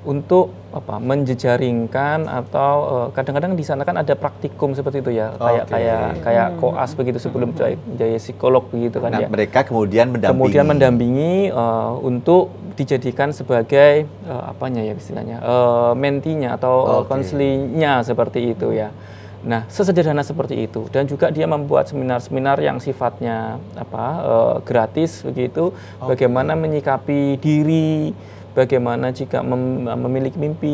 untuk apa menjejaringkan atau kadang eh, kadang-kadang di sana kan ada praktikum seperti itu ya kayak okay. kayak kayak hmm. koas begitu sebelum hmm. jadi psikolog begitu kan nah, ya mereka kemudian mendampingi kemudian mendampingi uh, untuk dijadikan sebagai uh, apanya ya istilahnya uh, mentinya atau okay. seperti itu ya nah sesederhana seperti itu dan juga dia membuat seminar-seminar yang sifatnya apa uh, gratis begitu okay. bagaimana menyikapi diri bagaimana jika mem memiliki mimpi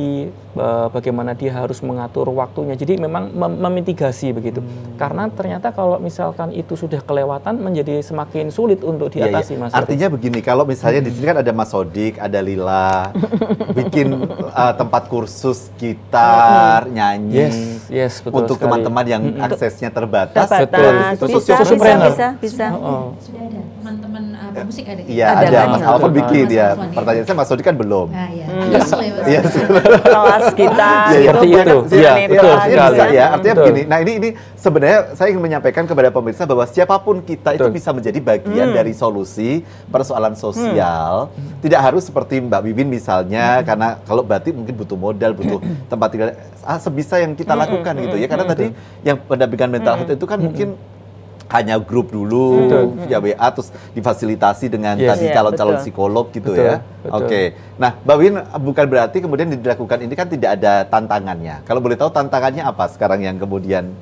Eh, bagaimana dia harus mengatur waktunya. Jadi memang mem memitigasi begitu. Hmm. Karena ternyata kalau misalkan itu sudah kelewatan menjadi semakin sulit untuk iya, iya. diatasi, ya, ya. Mas. Artinya Arif. begini, kalau misalnya hmm. di sini kan ada Mas Sodik, ada Lila, bikin uh, tempat kursus gitar, hmm. nyanyi. Yes, yes, betul Untuk teman-teman yang hmm. aksesnya terbatas. Terbatas. Betul. Bisa, bisa, bisa, bisa, bisa. Oh, oh. Sudah ada teman-teman eh, musik ada. Ya? Iya, ada. ada. Mas Alfa bikin ya. Pertanyaan saya Mas Sodi kan belum. Ah, iya. Hmm. Yes, iya, yes kita ya, ya, seperti iya, itu. Iya. Iya, itu. betul sekali. Bisa, ya, artinya betul. begini. Nah, ini ini sebenarnya saya ingin menyampaikan kepada pemirsa bahwa siapapun kita betul. itu bisa menjadi bagian hmm. dari solusi persoalan hmm. sosial. Hmm. Tidak harus seperti Mbak Bibin misalnya hmm. karena kalau batik mungkin butuh modal, butuh tempat tinggal ah, sebisa yang kita hmm, hmm, lakukan gitu ya. Karena tadi yang pendampingan mental health itu kan mungkin hanya grup dulu betul. via WA terus difasilitasi dengan yes. tadi iya, calon-calon yeah, psikolog gitu betul, ya. Oke. Okay. Nah, Mbak Win bukan berarti kemudian dilakukan ini kan tidak ada tantangannya. Kalau boleh tahu tantangannya apa sekarang yang kemudian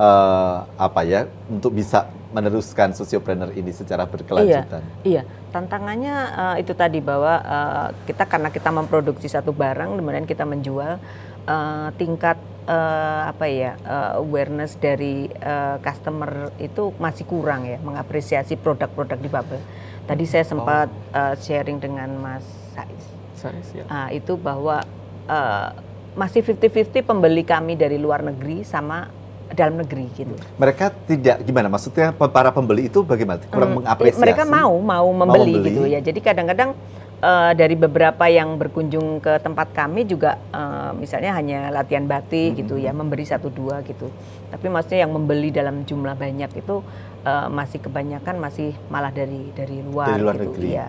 uh, apa ya untuk bisa meneruskan sosiopreneur ini secara berkelanjutan. Iya, iya. tantangannya uh, itu tadi bahwa uh, kita karena kita memproduksi satu barang kemudian kita menjual uh, tingkat uh, apa ya uh, awareness dari uh, customer itu masih kurang ya mengapresiasi produk-produk di bubble. Tadi saya oh. sempat oh. uh, sharing dengan Mas Saiz. Saiz ya. Uh, itu bahwa uh, masih 50-50 pembeli kami dari luar negeri sama dalam negeri gitu. Mereka tidak gimana maksudnya para pembeli itu bagaimana kurang hmm, mengapresiasi. Mereka mau mau membeli, mau membeli. gitu ya. Jadi kadang-kadang uh, dari beberapa yang berkunjung ke tempat kami juga uh, misalnya hanya latihan batik mm -hmm. gitu ya memberi satu dua gitu tapi maksudnya yang membeli dalam jumlah banyak itu uh, masih kebanyakan masih malah dari dari luar dari luar gitu. negeri ya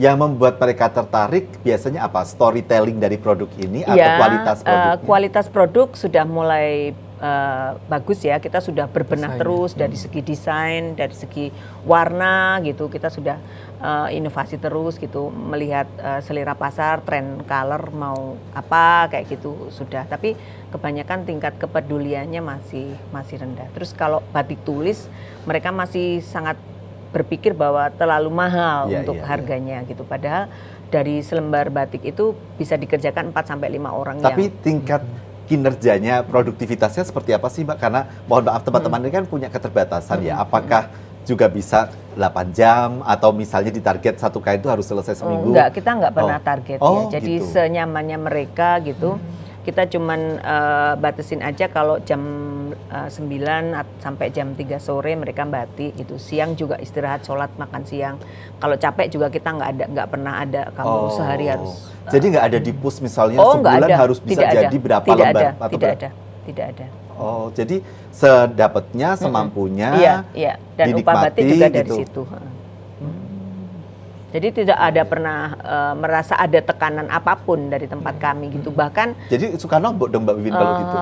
yang membuat mereka tertarik biasanya apa storytelling dari produk ini ya, atau kualitas produk uh, kualitas produk sudah mulai Eh, bagus ya kita sudah berbenah desain. terus dari hmm. segi desain dari segi warna gitu kita sudah uh, inovasi terus gitu melihat uh, selera pasar tren color mau apa kayak gitu sudah tapi kebanyakan tingkat kepeduliannya masih masih rendah terus kalau batik tulis mereka masih sangat berpikir bahwa terlalu mahal yeah, untuk yeah, iya. harganya yeah. gitu padahal dari selembar batik itu bisa dikerjakan 4 sampai 5 orang tapi yang... tingkat hmm kinerjanya, produktivitasnya seperti apa sih Mbak? Karena mohon maaf teman-teman hmm. ini kan punya keterbatasan ya. Hmm. Apakah juga bisa 8 jam atau misalnya di target satu kain itu harus selesai seminggu? Oh, enggak, kita enggak pernah oh. target ya. oh, Jadi gitu. senyamannya mereka gitu. Hmm kita cuman uh, batasin aja kalau jam uh, eh, 9 sampai jam 3 sore mereka mati. gitu. Siang juga istirahat sholat makan siang. Kalau capek juga kita nggak ada nggak pernah ada kamu oh. sehari harus. Jadi nggak ada di push misalnya oh, sebulan ada. harus bisa tidak jadi ada. berapa tidak lembar ada. atau tidak berapa? ada. Tidak ada. Oh, jadi sedapatnya, semampunya, mm -hmm. iya, iya. dan upah batik juga dari gitu. situ. Jadi tidak ada pernah uh, merasa ada tekanan apapun dari tempat kami gitu. Hmm. Bahkan Jadi suka nombok dong Mbak Vivin uh, kalau gitu.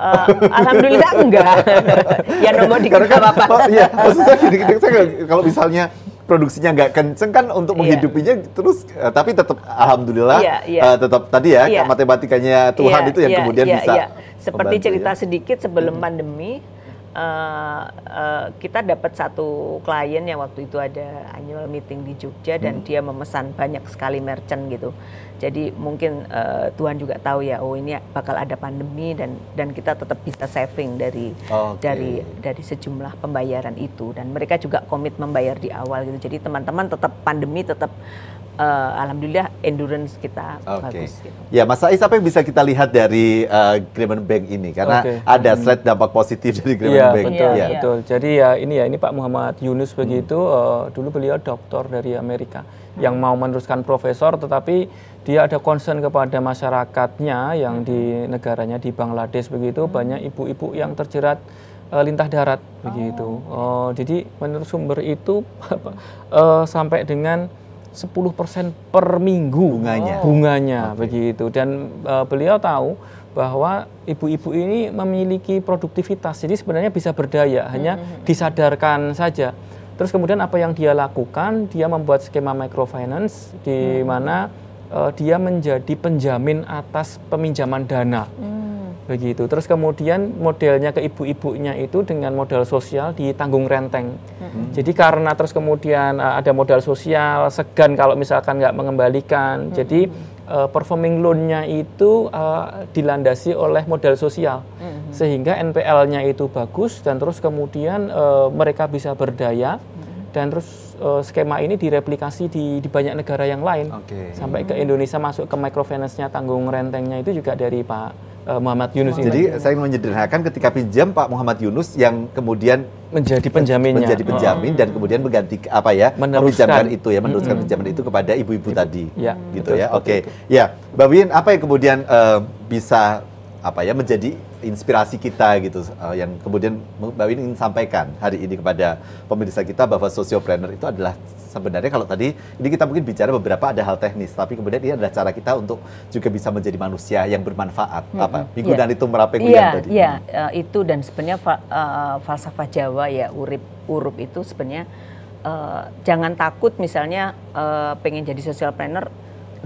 Uh, alhamdulillah enggak. ya nomor di Karena, kan, apa-apa. Oh, iya, maksud saya gini, gini saya kalau misalnya produksinya nggak kenceng kan untuk iya. menghidupinya terus uh, tapi tetap alhamdulillah yeah, iya, iya. yeah. Uh, tetap tadi ya yeah. matematikanya Tuhan yeah, itu yang yeah, kemudian yeah, bisa yeah. seperti cerita ya. sedikit sebelum hmm. pandemi uh, uh, kita dapat satu klien yang waktu itu ada annual meeting di Jogja hmm. dan dia memesan banyak sekali merchant gitu. Jadi mungkin uh, Tuhan juga tahu ya, oh ini bakal ada pandemi dan dan kita tetap bisa saving dari okay. dari dari sejumlah pembayaran itu dan mereka juga komit membayar di awal gitu. Jadi teman-teman tetap pandemi tetap uh, alhamdulillah endurance kita okay. bagus. Gitu. Ya, Mas Ais, apa yang bisa kita lihat dari uh, eh, Grameen Bank ini? Karena okay. ada hmm. slide dampak positif dari Grameen ya, Bank. Betul, ya, betul. Jadi ya ini ya, ini Pak Muhammad Yunus hmm. begitu, hmm. uh, dulu beliau doktor dari Amerika hmm. yang mau meneruskan profesor, tetapi dia ada concern kepada masyarakatnya yang hmm. di negaranya di Bangladesh begitu, hmm. banyak ibu-ibu yang terjerat lintah darat oh. begitu. Uh, oh, jadi menurut sumber itu uh, sampai dengan sepuluh persen per minggu bunganya. Oh. Bunganya okay. begitu dan uh, beliau tahu bahwa ibu-ibu ini memiliki produktivitas. Jadi sebenarnya bisa berdaya, hanya hmm, hmm, hmm. disadarkan saja. Terus kemudian apa yang dia lakukan, dia membuat skema microfinance di mana uh, dia menjadi penjamin atas peminjaman dana. hmm begitu terus kemudian modelnya ke ibu-ibunya itu dengan modal sosial ditanggung renteng hmm. jadi karena terus kemudian uh, ada modal sosial segan kalau misalkan nggak mengembalikan hmm. jadi uh, performing loan-nya itu uh, dilandasi oleh modal sosial hmm. sehingga NPL-nya itu bagus dan terus kemudian uh, mereka bisa berdaya hmm. dan terus uh, skema ini direplikasi di, di banyak negara yang lain. Okay. Sampai ke mm-hmm. Indonesia masuk ke microfinance-nya tanggung rentengnya itu juga dari Pak Eh, Muhammad Yunus Muhammad Jadi saya saya menyederhanakan ketika pinjam Pak Muhammad Yunus yang kemudian menjadi penjaminnya. Menjadi penjamin oh. dan kemudian mengganti apa ya? meminjamkan itu ya, meneruskan mm -hmm. pinjaman itu kepada ibu-ibu tadi. Ya, gitu betul, ya. Oke. Okay. Ya, Mbak Win, apa yang kemudian uh, bisa apa ya menjadi inspirasi kita gitu uh, yang kemudian Mbak Win ingin sampaikan hari ini kepada pemirsa kita bahwa sosiopreneur itu adalah sebenarnya kalau tadi ini kita mungkin bicara beberapa ada hal teknis tapi kemudian ini adalah cara kita untuk juga bisa menjadi manusia yang bermanfaat mm -hmm. apa hmm. minggu yeah. dan itu merapi yeah, iya, tadi yeah. Iya. Uh, itu dan sebenarnya uh, falsafah Jawa ya urip urup itu sebenarnya uh, jangan takut misalnya uh, pengen jadi social planner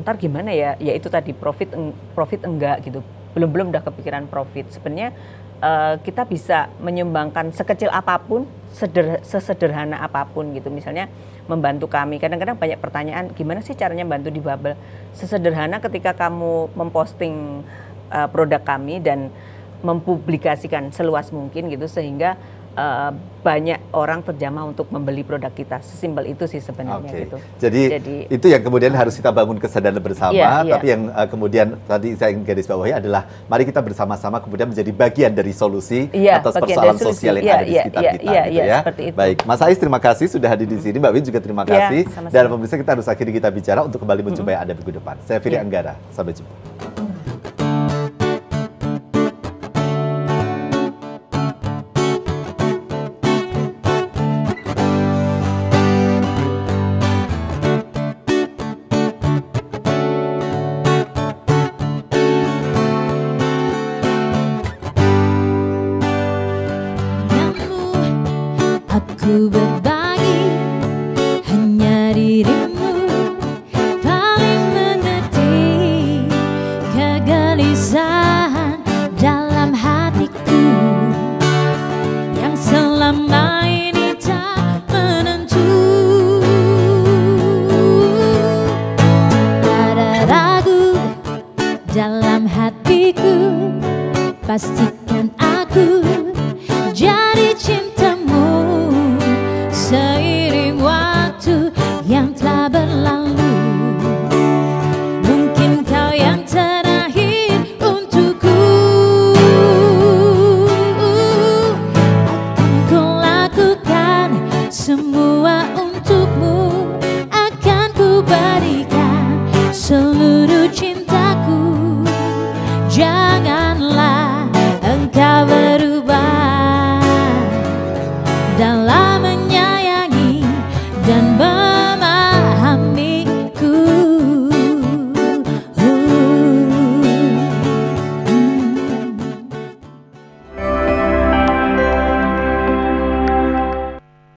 ntar gimana ya ya itu tadi profit profit enggak gitu belum-belum udah kepikiran profit. Sebenarnya uh, kita bisa menyumbangkan sekecil apapun, seder, sesederhana apapun gitu. Misalnya membantu kami. Kadang-kadang banyak pertanyaan, gimana sih caranya bantu di Bubble? Sesederhana ketika kamu memposting uh, produk kami dan mempublikasikan seluas mungkin gitu sehingga uh, banyak orang terjamah untuk membeli produk kita. Sesimpel itu sih sebenarnya okay. gitu. Jadi, Jadi itu yang kemudian harus kita bangun kesadaran bersama, yeah, yeah. tapi yang uh, kemudian tadi saya ingin garis bawahi adalah mari kita bersama-sama kemudian menjadi bagian dari solusi yeah, atas persoalan solusi. sosial yang yeah, ada di iya, sekitar yeah, kita yeah, gitu yeah, ya. Itu. Baik, Mas Ais terima kasih sudah hadir di hmm. sini, Mbak Win juga terima iya, kasih. Yeah, sama -sama. Dan pemirsa kita harus akhiri kita bicara untuk kembali mencoba mm -hmm. ada minggu depan. Saya Firi yeah. Anggara, sampai jumpa.